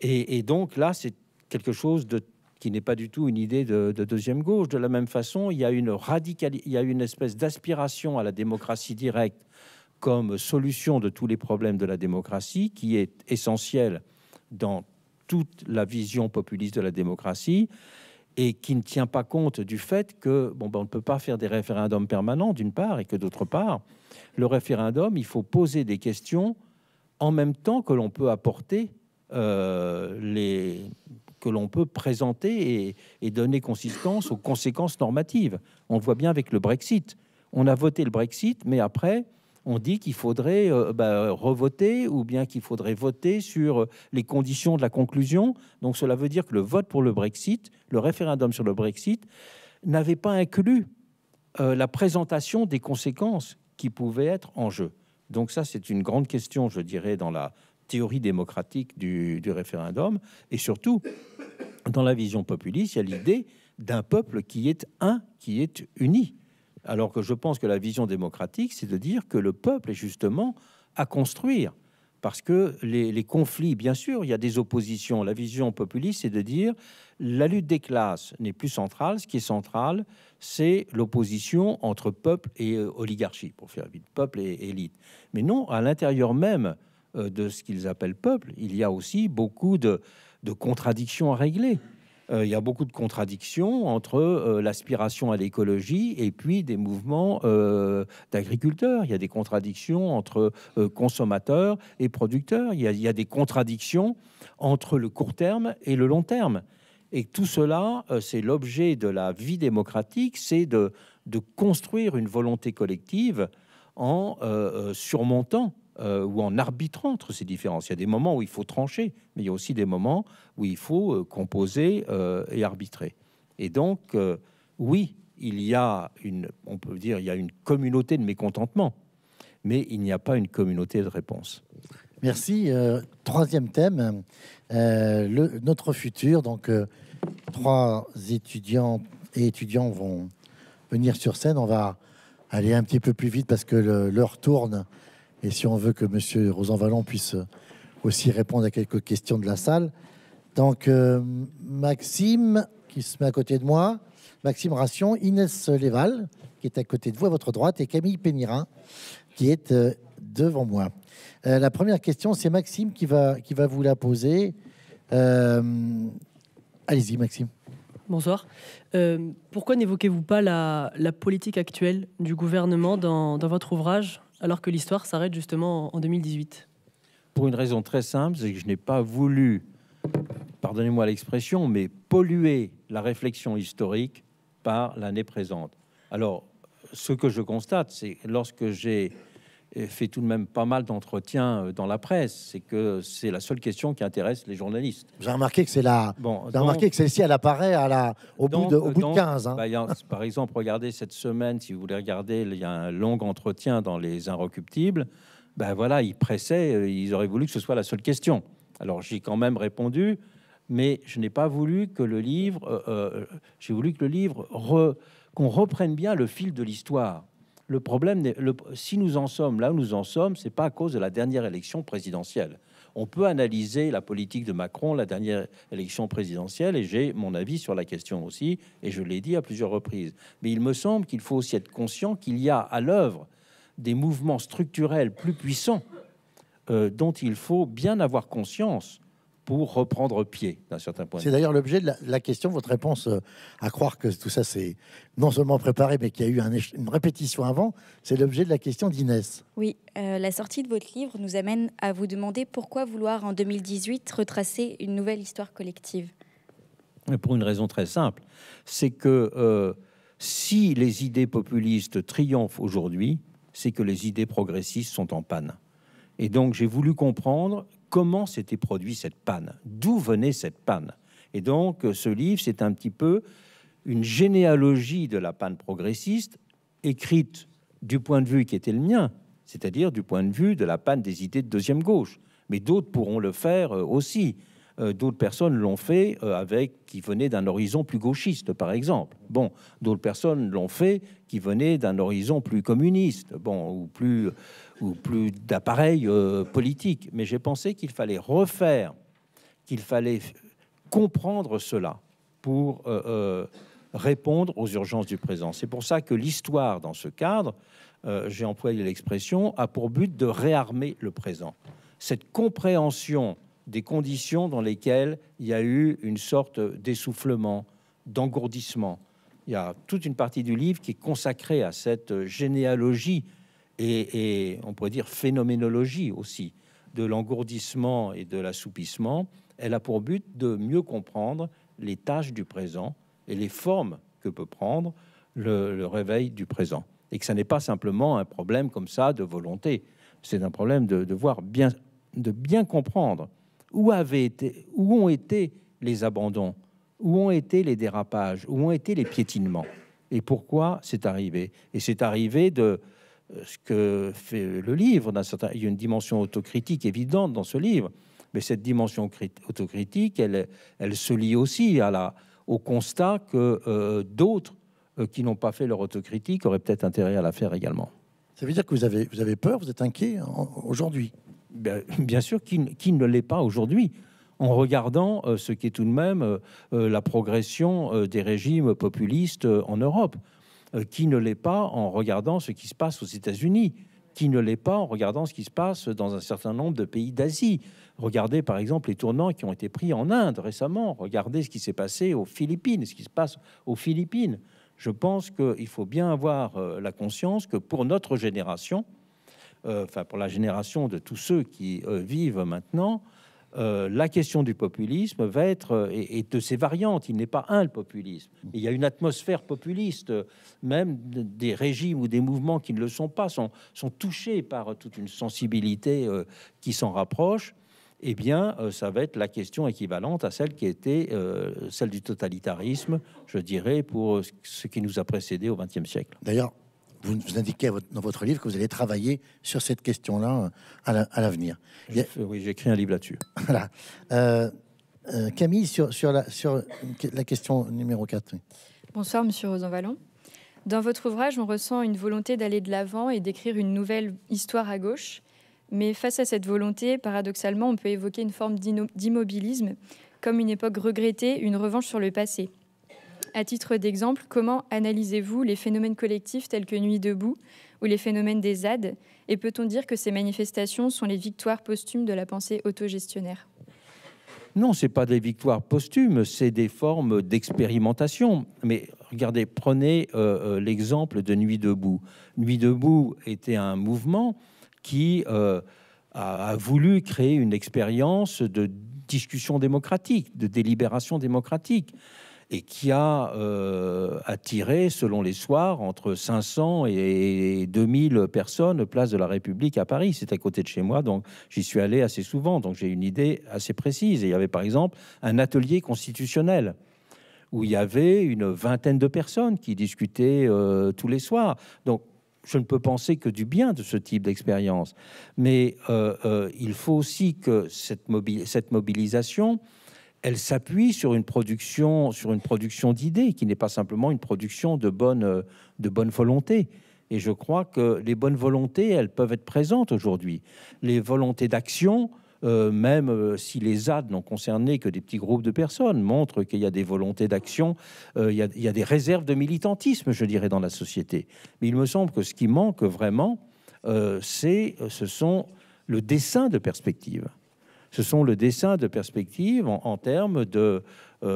et donc là, c'est quelque chose de qui n'est pas du tout une idée de, deuxième gauche. De la même façon, il y a une, radicale, il y a une espèce d'aspiration à la démocratie directe comme solution de tous les problèmes de la démocratie, qui est essentielle dans toute la vision populiste de la démocratie et qui ne tient pas compte du fait que bon, ben, on ne peut pas faire des référendums permanents, d'une part, et que d'autre part, le référendum, il faut poser des questions en même temps que l'on peut apporter euh, les, que l'on peut présenter et, donner consistance aux conséquences normatives. On le voit bien avec le Brexit. On a voté le Brexit, mais après, on dit qu'il faudrait re euh, bah, revoter ou bien qu'il faudrait voter sur les conditions de la conclusion. Donc cela veut dire que le vote pour le Brexit, le référendum sur le Brexit, n'avait pas inclus euh, la présentation des conséquences qui pouvaient être en jeu. Donc ça, c'est une grande question, je dirais, dans la, théorie démocratique du, référendum. Et surtout, dans la vision populiste, il y a l'idée d'un peuple qui est un, qui est uni. Alors que je pense que la vision démocratique, c'est de dire que le peuple est justement à construire. Parce que les, les, conflits, bien sûr, il y a des oppositions. La vision populiste, c'est de dire la lutte des classes n'est plus centrale. Ce qui est central, c'est l'opposition entre peuple et oligarchie, pour faire vite, peuple et élite. Mais non, à l'intérieur même euh, de ce qu'ils appellent peuple, il y a aussi beaucoup de, contradictions à régler. Euh, il y a beaucoup de contradictions entre euh, l'aspiration à l'écologie et puis des mouvements d'agriculteurs. Il y a des contradictions entre consommateurs et producteurs. Il y, a, des contradictions entre le court terme et le long terme. Et tout cela, c'est l'objet de la vie démocratique, c'est de, de, construire une volonté collective en surmontant euh, ou en arbitrant entre ces différences. Il y a des moments où il faut trancher, mais il y a aussi des moments où il faut euh, composer euh, et arbitrer. Et donc, oui, il y a une, on peut dire, il y a une communauté de mécontentement, mais il n'y a pas une communauté de réponse. Merci. troisième thème, notre futur. Donc, trois étudiants et étudiants vont venir sur scène. On va aller un petit peu plus vite parce que l'heure tourne. Et si on veut que M. Vallon puisse aussi répondre à quelques questions de la salle. Donc, euh, Maxime, qui se met à côté de moi, Maxime Ration, Inès Léval, qui est à côté de vous, à votre droite, et Camille Pénirin, qui est euh, devant moi. Euh, la première question, c'est Maxime qui va, qui va vous la poser. Allez-y, Maxime. Bonsoir. pourquoi n'évoquez-vous pas la, politique actuelle du gouvernement dans, dans votre ouvrage alors que l'histoire s'arrête justement en 2018 Pour une raison très simple, c'est que je n'ai pas voulu, pardonnez-moi l'expression, mais polluer la réflexion historique par l'année présente. Alors, ce que je constate, c'est lorsque j'ai fait tout de même pas mal d'entretiens euh, dans la presse. C'est que c'est la seule question qui intéresse les journalistes. J'ai remarqué que c'est la. Bon, J'ai remarqué que celle-ci, elle apparaît à la... au, bout de, au bout de 15. Hein. Bah, par exemple, regardez cette semaine, si vous voulez regarder, il y a un long entretien dans Les Inrecuptibles. Ben voilà, ils pressaient, euh, ils auraient voulu que ce soit la seule question. Alors j'ai quand même répondu, mais je n'ai pas voulu que le livre, euh, j'ai voulu que le livre, qu'on reprenne bien le fil de l'histoire le problème, le, si nous en sommes là où nous en sommes, c'est pas à cause de la dernière élection présidentielle. On peut analyser la politique de Macron, la dernière élection présidentielle, et j'ai mon avis sur la question aussi, et je l'ai dit à plusieurs reprises. Mais il me semble qu'il faut aussi être conscient qu'il y a à l'œuvre des mouvements structurels plus puissants euh, dont il faut bien avoir conscience pour reprendre pied d'un certain point. C'est d'ailleurs l'objet de la, question, votre réponse euh, à croire que tout ça c'est non seulement préparé, mais qu'il y a eu une répétition avant, c'est l'objet de la question d'Inès. Oui, euh, la sortie de votre livre nous amène à vous demander pourquoi vouloir en 2018 retracer une nouvelle histoire collective. pour une raison très simple, c'est que euh, si les idées populistes triomphent aujourd'hui, c'est que les idées progressistes sont en panne. Et donc j'ai voulu comprendre comment s'était produite cette panne, d'où venait cette panne. Et donc, ce livre, c'est un petit peu une généalogie de la panne progressiste, écrite du point de vue qui était le mien, c'est-à-dire du point de vue de la panne des idées de deuxième gauche. Mais d'autres pourront le faire euh, aussi. Euh, d'autres personnes l'ont fait euh, avec qui venaient d'un horizon plus gauchiste, par exemple. Bon, d'autres personnes l'ont fait qui venaient d'un horizon plus communiste, bon, ou plus, ou plus d'appareil euh, politique. Mais j'ai pensé qu'il fallait refaire, qu'il fallait comprendre cela pour répondre aux urgences du présent. C'est pour ça que l'histoire, dans ce cadre, j'ai employé l'expression, a pour but de réarmer le présent. Cette compréhension des conditions dans lesquelles il y a eu une sorte d'essoufflement, d'engourdissement. Il y a toute une partie du livre qui est consacrée à cette généalogie et, on pourrait dire phénoménologie aussi de l'engourdissement et de l'assoupissement. Elle a pour but de mieux comprendre les tâches du présent et les formes que peut prendre le, réveil du présent. Et que ce n'est pas simplement un problème comme ça de volonté, c'est un problème de voir bien, de bien comprendre où, avaient été, où ont été les abandons Où ont été les dérapages Où ont été les piétinements Et pourquoi c'est arrivé Et c'est arrivé de euh, ce que fait le livre. il y a une dimension autocritique évidente dans ce livre, mais cette dimension autocritique, elle, elle se lie aussi à la, au constat que euh, d'autres euh, qui n'ont pas fait leur autocritique auraient peut-être intérêt à la faire également. Ça veut dire que vous avez, vous avez peur, vous êtes inquiet aujourd'hui ben, bien sûr, qui, ne l'est pas aujourd'hui en regardant euh, ce qui est tout de même euh, euh, la progression des régimes populistes en Europe, qui ne l'est pas en regardant ce qui se passe aux États-Unis, qui ne l'est pas en regardant ce qui se passe dans un certain nombre de pays d'Asie. Regardez par exemple les tournants qui ont été pris en Inde récemment, regardez ce qui s'est passé aux Philippines, ce qui se passe aux Philippines. Je pense qu'il faut bien avoir la conscience que pour notre génération, euh, enfin pour la génération de tous ceux qui euh, vivent maintenant, euh, la question du populisme va être, et, de ses variantes, il n'est pas un le populisme. Il y a une atmosphère populiste, même des régimes ou des mouvements qui ne le sont pas, sont, sont touchés par toute une sensibilité qui s'en rapproche. Eh bien, ça va être la question équivalente à celle qui était celle du totalitarisme, je dirais, pour ce qui nous a précédé au XXe siècle. D'ailleurs, vous, indiquez dans votre livre que vous allez travailler sur cette question-là euh, à l'avenir. oui, j'ai écrit un livre là-dessus. [LAUGHS] Euh, euh, Camille, sur, sur, la, sur la question numéro 4. Bonsoir, Monsieur Rosanvallon. Dans votre ouvrage, on ressent une volonté d'aller de l'avant et d'écrire une nouvelle histoire à gauche. Mais face à cette volonté, paradoxalement, on peut évoquer une forme d'immobilisme, comme une époque regrettée, une revanche sur le passé. À titre d'exemple, comment analysez-vous les phénomènes collectifs tels que Nuit debout ou les phénomènes des ZAD Et peut-on dire que ces manifestations sont les victoires posthumes de la pensée autogestionnaire non, ce n'est pas des victoires posthumes, c'est des formes d'expérimentation. Mais regardez, prenez euh, euh, l'exemple de Nuit debout. Nuit debout était un mouvement qui euh, a, voulu créer une expérience de discussion démocratique, de délibération démocratique et qui a euh, attiré, selon les soirs, entre 500 et 2000 personnes place de la République à Paris. C'était à côté de chez moi, donc j'y suis allé assez souvent, donc j'ai une idée assez précise. il y avait par exemple un atelier constitutionnel où il y avait une vingtaine de personnes qui discutaient euh, tous les soirs. Donc je ne peux penser que du bien de ce type d'expérience. Mais euh, il faut aussi que cette, mobilisation elle s'appuie sur une production, sur une production d'idées qui n'est pas simplement une production de bonne, de bonne volonté. Et je crois que les bonnes volontés, elles peuvent être présentes aujourd'hui. Les volontés d'action, euh, même euh, si les ZAD n'ont concerné que des petits groupes de personnes, montrent qu'il y a des volontés d'action, euh, il, il, y a des réserves de militantisme, je dirais, dans la société. Mais il me semble que ce qui manque vraiment, c'est, ce sont le dessin de perspective ce sont le dessin de perspectives en, termes euh,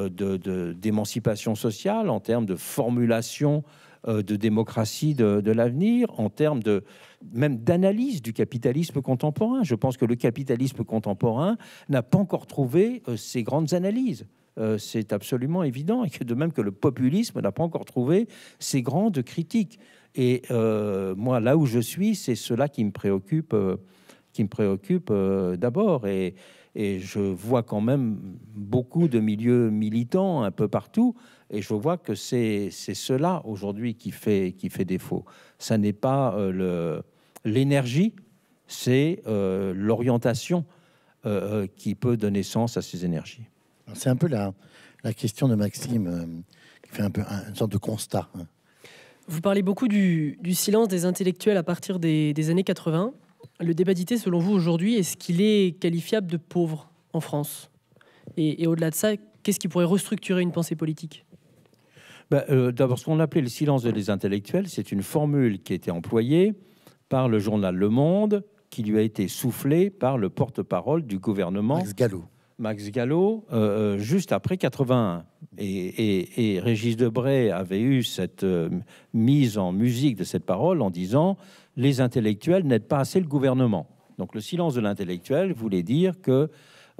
de, d'émancipation sociale, en termes de formulation euh, de démocratie de, l'avenir, en termes de même d'analyse du capitalisme contemporain. Je pense que le capitalisme contemporain n'a pas encore trouvé euh, ses grandes analyses. c'est absolument évident, et de même que le populisme n'a pas encore trouvé ses grandes critiques. Et moi, là où je suis, c'est cela qui me préoccupe qui me préoccupe euh, d'abord. Et, je vois quand même beaucoup de milieux militants un peu partout. Et je vois que c'est cela aujourd'hui qui fait, qui fait défaut. Ce n'est pas euh, l'énergie, c'est euh, l'orientation qui peut donner sens à ces énergies. C'est un peu la, la, question de Maxime qui fait un peu un, une sorte de constat. Hein. Vous parlez beaucoup du, silence des intellectuels à partir des années 80. Le débat d'IT, selon vous, aujourd'hui, est-ce qu'il est qualifiable de pauvre en France Et, au-delà de ça, qu'est-ce qui pourrait restructurer une pensée politique bah, euh, D'abord, ce qu'on appelait le silence des intellectuels, c'est une formule qui a été employée par le journal Le Monde, qui lui a été soufflée par le porte-parole du gouvernement. Max Gallo. Euh, euh, juste après 81. Et, Régis Debray avait eu cette mise en musique de cette parole en disant les intellectuels n'aident pas assez le gouvernement. Donc le silence de l'intellectuel voulait dire que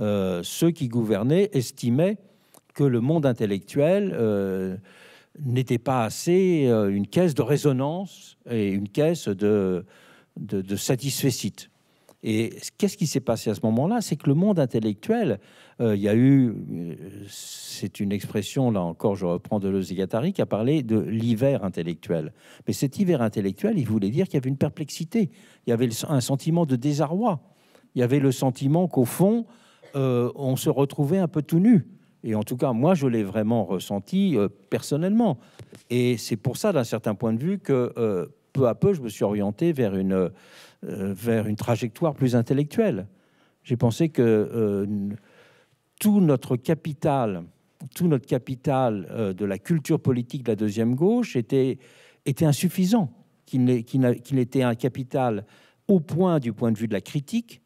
euh, ceux qui gouvernaient estimaient que le monde intellectuel euh, n'était pas assez euh, une caisse de résonance et une caisse de, de, de et qu'est-ce qui s'est passé à ce moment-là C'est que le monde intellectuel, euh, il y a eu, euh, c'est une expression, là encore, je reprends de Gattari, qui a parlé de l'hiver intellectuel. Mais cet hiver intellectuel, il voulait dire qu'il y avait une perplexité, il y avait un sentiment de désarroi, il y avait le sentiment qu'au fond, euh, on se retrouvait un peu tout nu. Et en tout cas, moi, je l'ai vraiment ressenti personnellement. Et c'est pour ça, d'un certain point de vue, que peu à peu, je me suis orienté vers une euh, vers une trajectoire plus intellectuelle. J'ai pensé que euh, tout notre capital, tout notre capital euh, de la culture politique de la deuxième gauche était, insuffisant, qu'il était un capital au point du point de vue de la critique,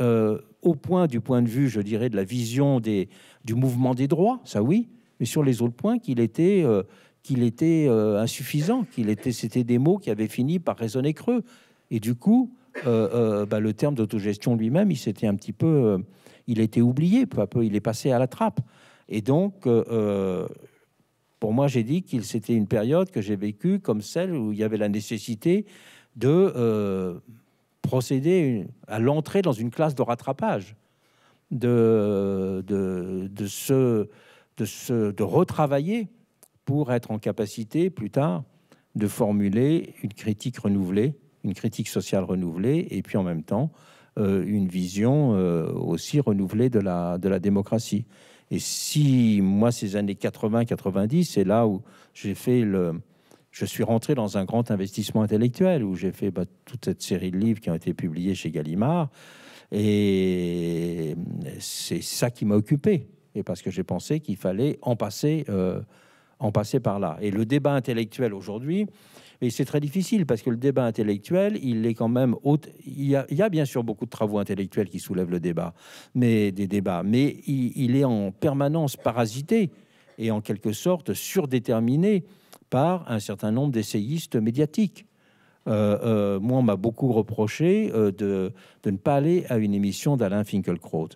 au point du point de vue, je dirais, de la vision du mouvement des droits, ça oui, mais sur les autres points, qu'il était, insuffisant, qu'il était, c'était des mots qui avaient fini par raisonner creux. Et du coup, euh, euh, bah, le terme d'autogestion lui-même, il s'était un petit peu, euh, il était oublié peu à peu, il est passé à la trappe. Et donc, pour moi, j'ai dit qu'il c'était une période que j'ai vécue comme celle où il y avait la nécessité de procéder à l'entrée dans une classe de rattrapage, de, de, de, se, de retravailler pour être en capacité plus tard de formuler une critique renouvelée une critique sociale renouvelée et puis en même temps euh, une vision euh, aussi renouvelée de la, de la démocratie. Et si moi, ces années 80-90, c'est là où j'ai fait le, je suis rentré dans un grand investissement intellectuel où j'ai fait bah, toute cette série de livres qui ont été publiés chez Gallimard. Et c'est ça qui m'a occupé. Et parce que j'ai pensé qu'il fallait en passer, euh, en passer par là. Et le débat intellectuel aujourd'hui, et c'est très difficile parce que le débat intellectuel, il est quand même haute. Il y, a, bien sûr beaucoup de travaux intellectuels qui soulèvent le débat, mais des débats, mais il, est en permanence parasité et en quelque sorte surdéterminé par un certain nombre d'essayistes médiatiques. Euh, euh, moi, on m'a beaucoup reproché euh, de, de ne pas aller à une émission d'Alain Finkielkraut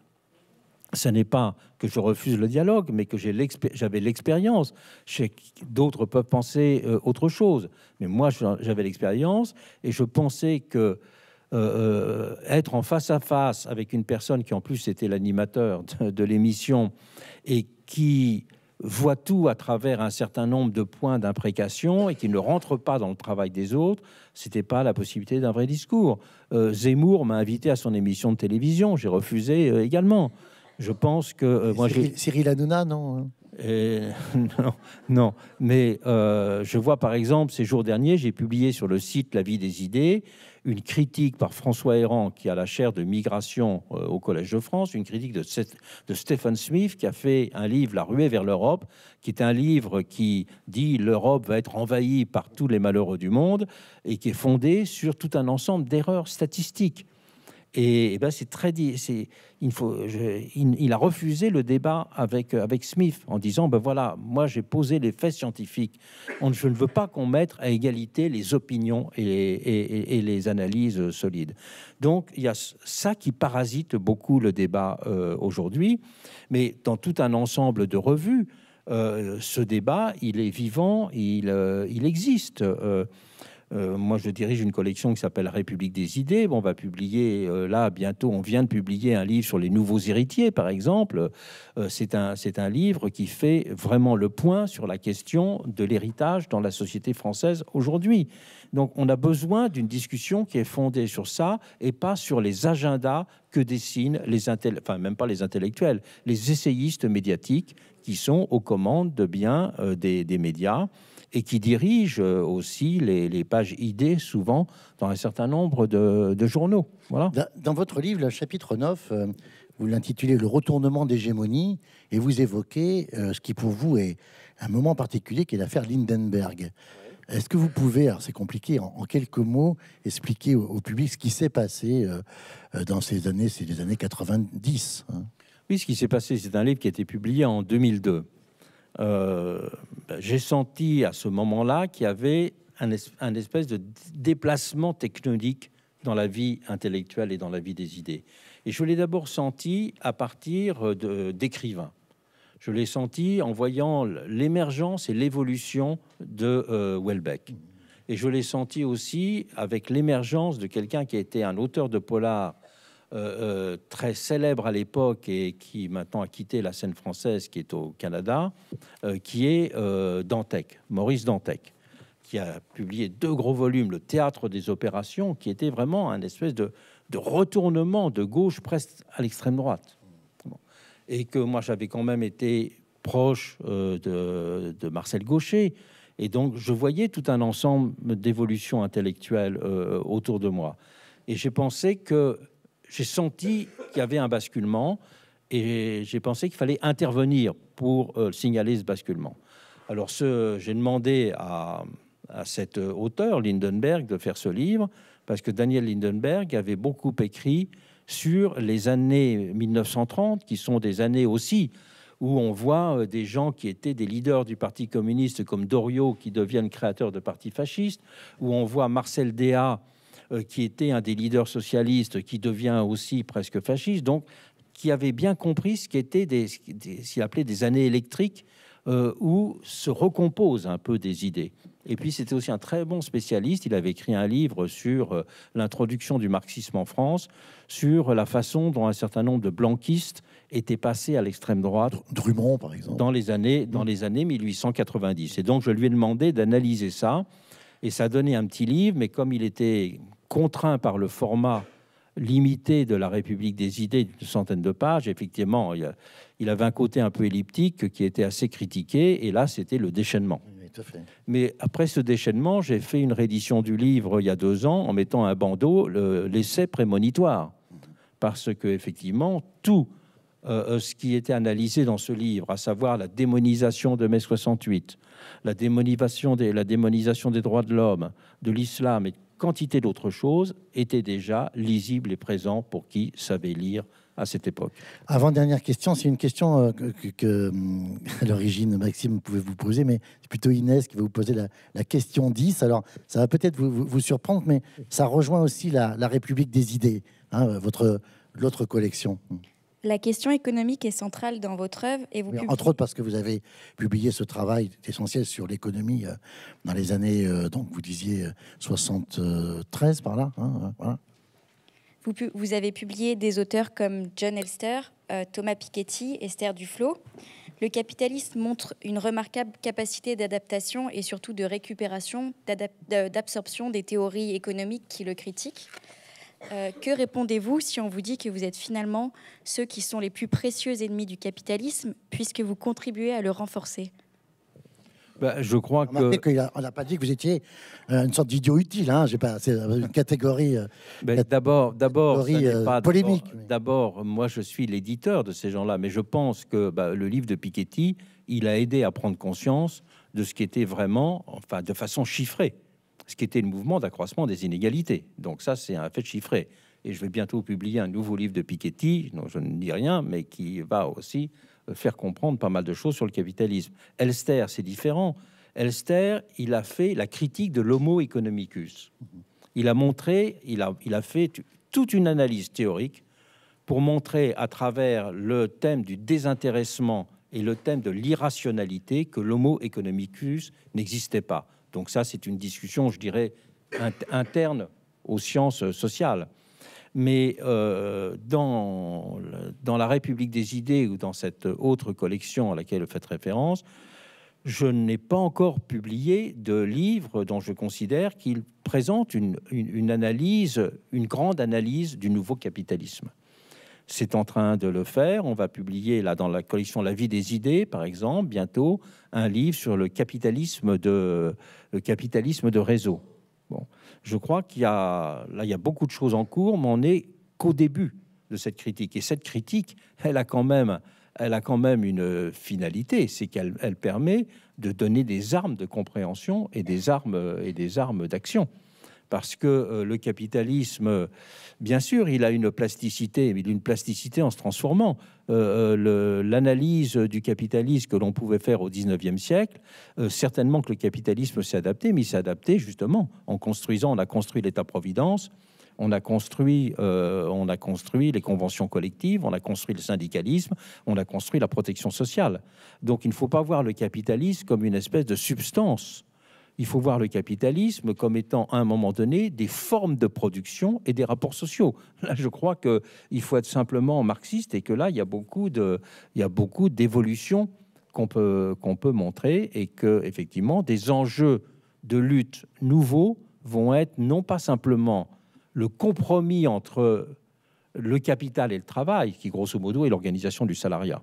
ce n'est pas que je refuse le dialogue, mais que j'avais l'expérience. D'autres peuvent penser euh, autre chose, mais moi j'avais l'expérience et je pensais que euh, euh, être en face à face avec une personne qui en plus était l'animateur de, l'émission et qui voit tout à travers un certain nombre de points d'imprécation et qui ne rentre pas dans le travail des autres, ce n'était pas la possibilité d'un vrai discours. Zemmour m'a invité à son émission de télévision, j'ai refusé également je pense que euh, moi Cyril, Cyril Hanouna, non hein [LAUGHS] non, non, mais euh, je vois par exemple ces jours derniers, j'ai publié sur le site La vie des idées une critique par François Héran, qui a la chaire de migration euh, au Collège de France, une critique de, de Stephen Smith, qui a fait un livre, La ruée vers l'Europe, qui est un livre qui dit l'Europe va être envahie par tous les malheureux du monde et qui est fondé sur tout un ensemble d'erreurs statistiques. Et, eh ben c'est très c'est il faut il, a refusé le débat avec euh, avec Smith en disant ben voilà moi j'ai posé les faits scientifiques. On, je ne veux pas qu'on mette à égalité les opinions et les, et, les analyses solides. Donc il y a ça qui parasite beaucoup le débat euh, aujourd'hui, mais dans tout un ensemble de revues, euh, ce débat il est vivant, il il existe. Euh, moi, je dirige une collection qui s'appelle République des idées. on va publier euh, là bientôt. On vient de publier un livre sur les nouveaux héritiers, par exemple. Euh, c'est un un livre qui fait vraiment le point sur la question de l'héritage dans la société française aujourd'hui. Donc, on a besoin d'une discussion qui est fondée sur ça et pas sur les agendas que dessinent les intellectuels, enfin même pas les intellectuels, les essayistes médiatiques qui sont aux commandes de bien des, des médias et qui dirige euh, aussi les, pages idées, souvent dans un certain nombre de, journaux. Voilà. Dans, votre livre, le chapitre 9, euh, vous l'intitulez Le retournement d'hégémonie et vous évoquez euh, ce qui pour vous est un moment particulier qui est l'affaire Lindenberg. Est-ce que vous pouvez, alors c'est compliqué, en, quelques mots, expliquer au, public ce qui s'est passé dans ces années, c'est les années 90 hein Oui, ce qui s'est passé, c'est un livre qui a été publié en 2002. Euh, j'ai senti à ce moment-là qu'il y avait un, espèce de déplacement technologique dans la vie intellectuelle et dans la vie des idées. Et je l'ai d'abord senti à partir d'écrivains. Je l'ai senti en voyant l'émergence et l'évolution de euh, Welbeck. Et je l'ai senti aussi avec l'émergence de quelqu'un qui a été un auteur de polar euh, euh, très célèbre à l'époque et qui maintenant a quitté la scène française, qui est au Canada, euh, qui est euh, Dantec, Maurice Dantec, qui a publié deux gros volumes, Le théâtre des opérations, qui était vraiment un espèce de, retournement de gauche presque à l'extrême droite. Et que moi j'avais quand même été proche de, Marcel Gaucher. Et donc, je voyais tout un ensemble d'évolutions intellectuelles autour de moi. Et j'ai pensé que j'ai senti qu'il y avait un basculement et j'ai pensé qu'il fallait intervenir pour euh, signaler ce basculement. Alors, j'ai demandé à, à cet euh, auteur, Lindenberg, de faire ce livre parce que Daniel Lindenberg avait beaucoup écrit sur les années 1930, qui sont des années aussi où on voit euh, des gens qui étaient des leaders du Parti communiste, comme Doriot, qui deviennent créateurs de partis fascistes, où on voit Marcel Déat, euh, qui était un des leaders socialistes, qui devient aussi presque fasciste, donc qui avait bien compris ce qu'étaient des, des, qu'il appelait des années électriques euh, où se recomposent un peu des idées. Et puis c'était aussi un très bon spécialiste, il avait écrit un livre sur euh, l'introduction du marxisme en France, sur la façon dont un certain nombre de blanquistes étaient passés à l'extrême droite. Drummond par exemple. Dans les années, dans les années 1890. Et donc je lui ai demandé d'analyser ça. Et ça donnait un petit livre, mais comme il était contraint par le format limité de la République des idées d'une centaine de pages. Effectivement, il, avait un côté un peu elliptique qui était assez critiqué, et là, c'était le déchaînement. Mais après ce déchaînement, j'ai fait une réédition du livre il y a deux ans en mettant un bandeau, l'essai prémonitoire, parce que effectivement, tout euh, ce qui était analysé dans ce livre, à savoir la démonisation de mai 68, la démonisation des, la démonisation des droits de l'homme, de l'islam et quantité d'autres choses étaient déjà lisibles et présents pour qui savait lire à cette époque. Avant dernière question, c'est une question euh, que, hum, [LAUGHS] à l'origine Maxime pouvait vous poser, mais c'est plutôt Inès qui va vous poser la, question 10. Alors ça va peut-être vous, surprendre, mais ça rejoint aussi la, République des idées, hein, euh, votre l'autre collection. La question économique est centrale dans votre œuvre et Entre autres parce que vous avez publié ce travail essentiel sur l'économie euh, dans les années, euh, donc vous disiez 73 euh, par là. Hein, vous, avez publié des auteurs comme John Elster, Thomas Piketty, Esther Duflo. Le capitalisme montre une remarquable capacité d'adaptation et surtout de récupération, d'absorption des théories économiques qui le critiquent. Euh, que répondez-vous si on vous dit que vous êtes finalement ceux qui sont les plus précieux ennemis du capitalisme puisque vous contribuez à le renforcer bah, je crois que. on n'a pas dit que vous étiez euh, une sorte d'idiot utile. Hein, pas, c'est euh, une catégorie. d'abord, d'abord, polémique. D'abord, moi, je suis l'éditeur de ces gens-là, mais je pense que bah, le livre de Piketty, il a aidé à prendre conscience de ce qui était vraiment, enfin, de façon chiffrée, ce qui était le mouvement d'accroissement des inégalités. Donc ça, c'est un fait chiffré. Et je vais bientôt publier un nouveau livre de Piketty, dont je ne dis rien, mais qui va aussi euh, faire comprendre pas mal de choses sur le capitalisme. Elster, c'est différent. Elster, il a fait la critique de l'homo economicus. Il a montré, il a, il a fait toute une analyse théorique pour montrer à travers le thème du désintéressement et le thème de l'irrationalité que l'homo economicus n'existait pas. Donc ça, c'est une discussion, je dirais, interne aux sciences sociales. Mais euh, dans, dans la République des idées ou dans cette autre collection à laquelle vous faites référence, je n'ai pas encore publié de livre dont je considère qu'il présente une, analyse, une grande analyse du nouveau capitalisme c'est en train de le faire. On va publier là dans la collection La vie des idées, par exemple, bientôt un livre sur le capitalisme de le capitalisme de réseau. Bon, je crois qu'il y a là il y a beaucoup de choses en cours, mais on n'est qu'au début de cette critique. Et cette critique, elle a quand même une finalité, c'est qu'elle permet de donner des armes de compréhension et des armes et des armes d'action parce que euh, le capitalisme, euh, bien sûr, il a une plasticité, mais une plasticité en se transformant. Euh, l'analyse du capitalisme que l'on pouvait faire au 19e siècle, certainement que le capitalisme s'est adapté, mais il s'est adapté justement en construisant, on a construit l'État-providence, on a construit, on a construit les conventions collectives, on a construit le syndicalisme, on a construit la protection sociale. Donc il ne faut pas voir le capitalisme comme une espèce de substance il faut voir le capitalisme comme étant à un moment donné des formes de production et des rapports sociaux. Là, je crois qu'il faut être simplement marxiste et que là, il y a beaucoup d'évolutions qu'on peut, qu'on peut montrer et que effectivement des enjeux de lutte nouveaux vont être non pas simplement le compromis entre le capital et le travail, qui grosso modo est l'organisation du salariat.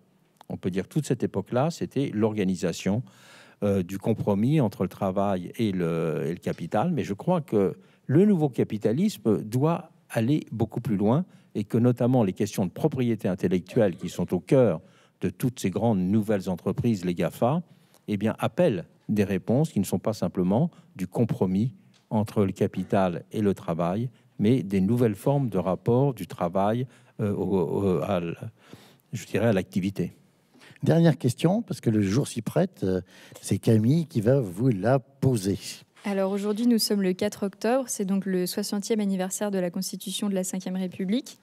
On peut dire toute cette époque-là, c'était l'organisation euh, du compromis entre le travail et le, capital, mais je crois que le nouveau capitalisme doit aller beaucoup plus loin et que notamment les questions de propriété intellectuelle qui sont au cœur de toutes ces grandes nouvelles entreprises, les GAFA, eh bien, appellent des réponses qui ne sont pas simplement du compromis entre le capital et le travail, mais des nouvelles formes de rapport du travail euh, à l'activité. Dernière question, parce que le jour s'y prête, euh, c'est Camille qui va vous la poser. Alors aujourd'hui, nous sommes le 4 octobre, c'est donc le 60e anniversaire de la Constitution de la 5e République.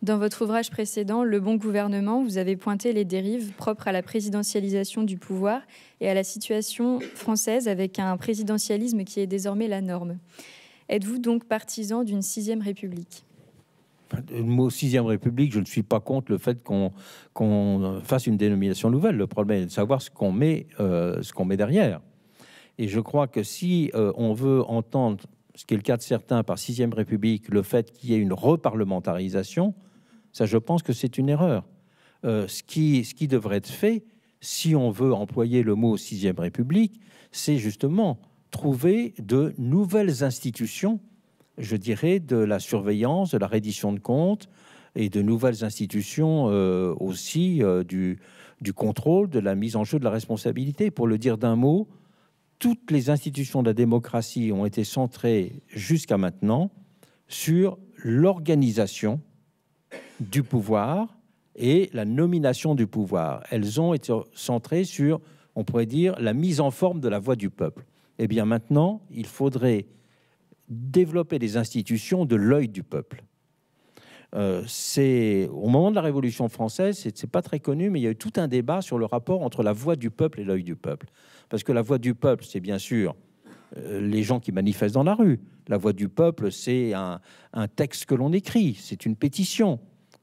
Dans votre ouvrage précédent, Le bon gouvernement, vous avez pointé les dérives propres à la présidentialisation du pouvoir et à la situation française avec un présidentialisme qui est désormais la norme. Êtes-vous donc partisan d'une 6e République le mot sixième république, je ne suis pas contre le fait qu'on fasse une dénomination nouvelle. Le problème est de savoir ce qu'on met, euh, derrière. Et je crois que si euh, on veut entendre, ce qui est le cas de certains, par sixième république, le fait qu'il y ait une reparlementarisation, ça, je pense que c'est une erreur. Euh, ce, qui, ce qui devrait être fait, si on veut employer le mot sixième république, c'est justement trouver de nouvelles institutions je dirais, de la surveillance, de la reddition de comptes et de nouvelles institutions euh, aussi euh, du, contrôle, de la mise en jeu de la responsabilité. Pour le dire d'un mot, toutes les institutions de la démocratie ont été centrées jusqu'à maintenant sur l'organisation du pouvoir et la nomination du pouvoir. Elles ont été centrées sur, on pourrait dire, la mise en forme de la voix du peuple. Eh bien maintenant, il faudrait développer des institutions de l'œil du peuple. Euh, c'est au moment de la Révolution française, c'est pas très connu, mais il y a eu tout un débat sur le rapport entre la voix du peuple et l'œil du peuple. Parce que la voix du peuple, c'est bien sûr euh, les gens qui manifestent dans la rue. La voix du peuple, c'est un, texte que l'on écrit, c'est une pétition,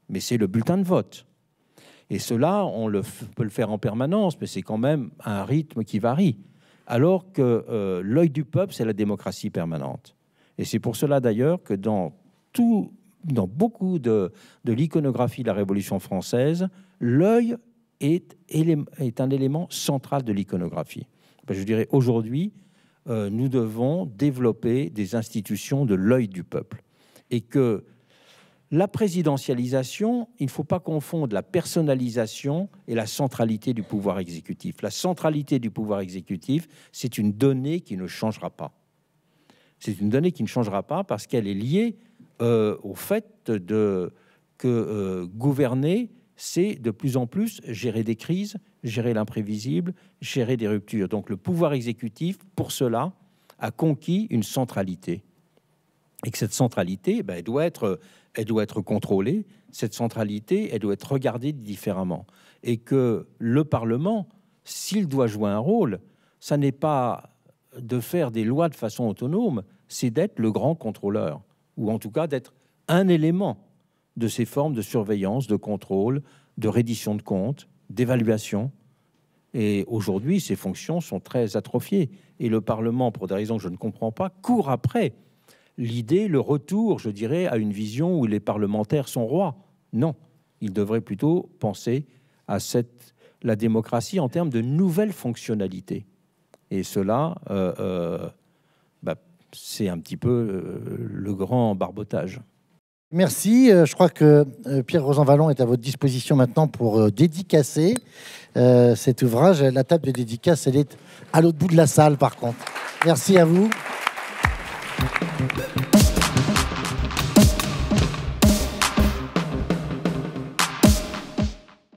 mais c'est le bulletin de vote. Et cela, on le peut le faire en permanence, mais c'est quand même un rythme qui varie. Alors que euh, l'œil du peuple, c'est la démocratie permanente. Et c'est pour cela d'ailleurs que dans, beaucoup de, l'iconographie de la Révolution française, l'œil est, un élément central de l'iconographie. Ben, je dirais aujourd'hui, euh, nous devons développer des institutions de l'œil du peuple. Et que la présidentialisation, il ne faut pas confondre la personnalisation et la centralité du pouvoir exécutif. La centralité du pouvoir exécutif, c'est une donnée qui ne changera pas. C'est une donnée qui ne changera pas parce qu'elle est liée euh, au fait de, que euh, gouverner, c'est de plus en plus gérer des crises, gérer l'imprévisible, gérer des ruptures. Donc le pouvoir exécutif, pour cela, a conquis une centralité. Et que cette centralité, ben, elle, doit être, elle doit être contrôlée, cette centralité, elle doit être regardée différemment. Et que le Parlement, s'il doit jouer un rôle, ça n'est pas de faire des lois de façon autonome, c'est d'être le grand contrôleur, ou en tout cas d'être un élément de ces formes de surveillance, de contrôle, de reddition de comptes, d'évaluation. Et aujourd'hui, ces fonctions sont très atrophiées. Et le Parlement, pour des raisons que je ne comprends pas, court après l'idée, le retour, je dirais, à une vision où les parlementaires sont rois. Non, il devrait plutôt penser à cette, la démocratie en termes de nouvelles fonctionnalités. Et cela, euh, euh, c'est un petit peu euh, le grand barbotage. Merci. Euh, je crois que euh, Pierre Vallon est à votre disposition maintenant pour dédicacer cet ouvrage. La table de dédicace, elle est à l'autre bout de la salle, par contre. Merci à vous.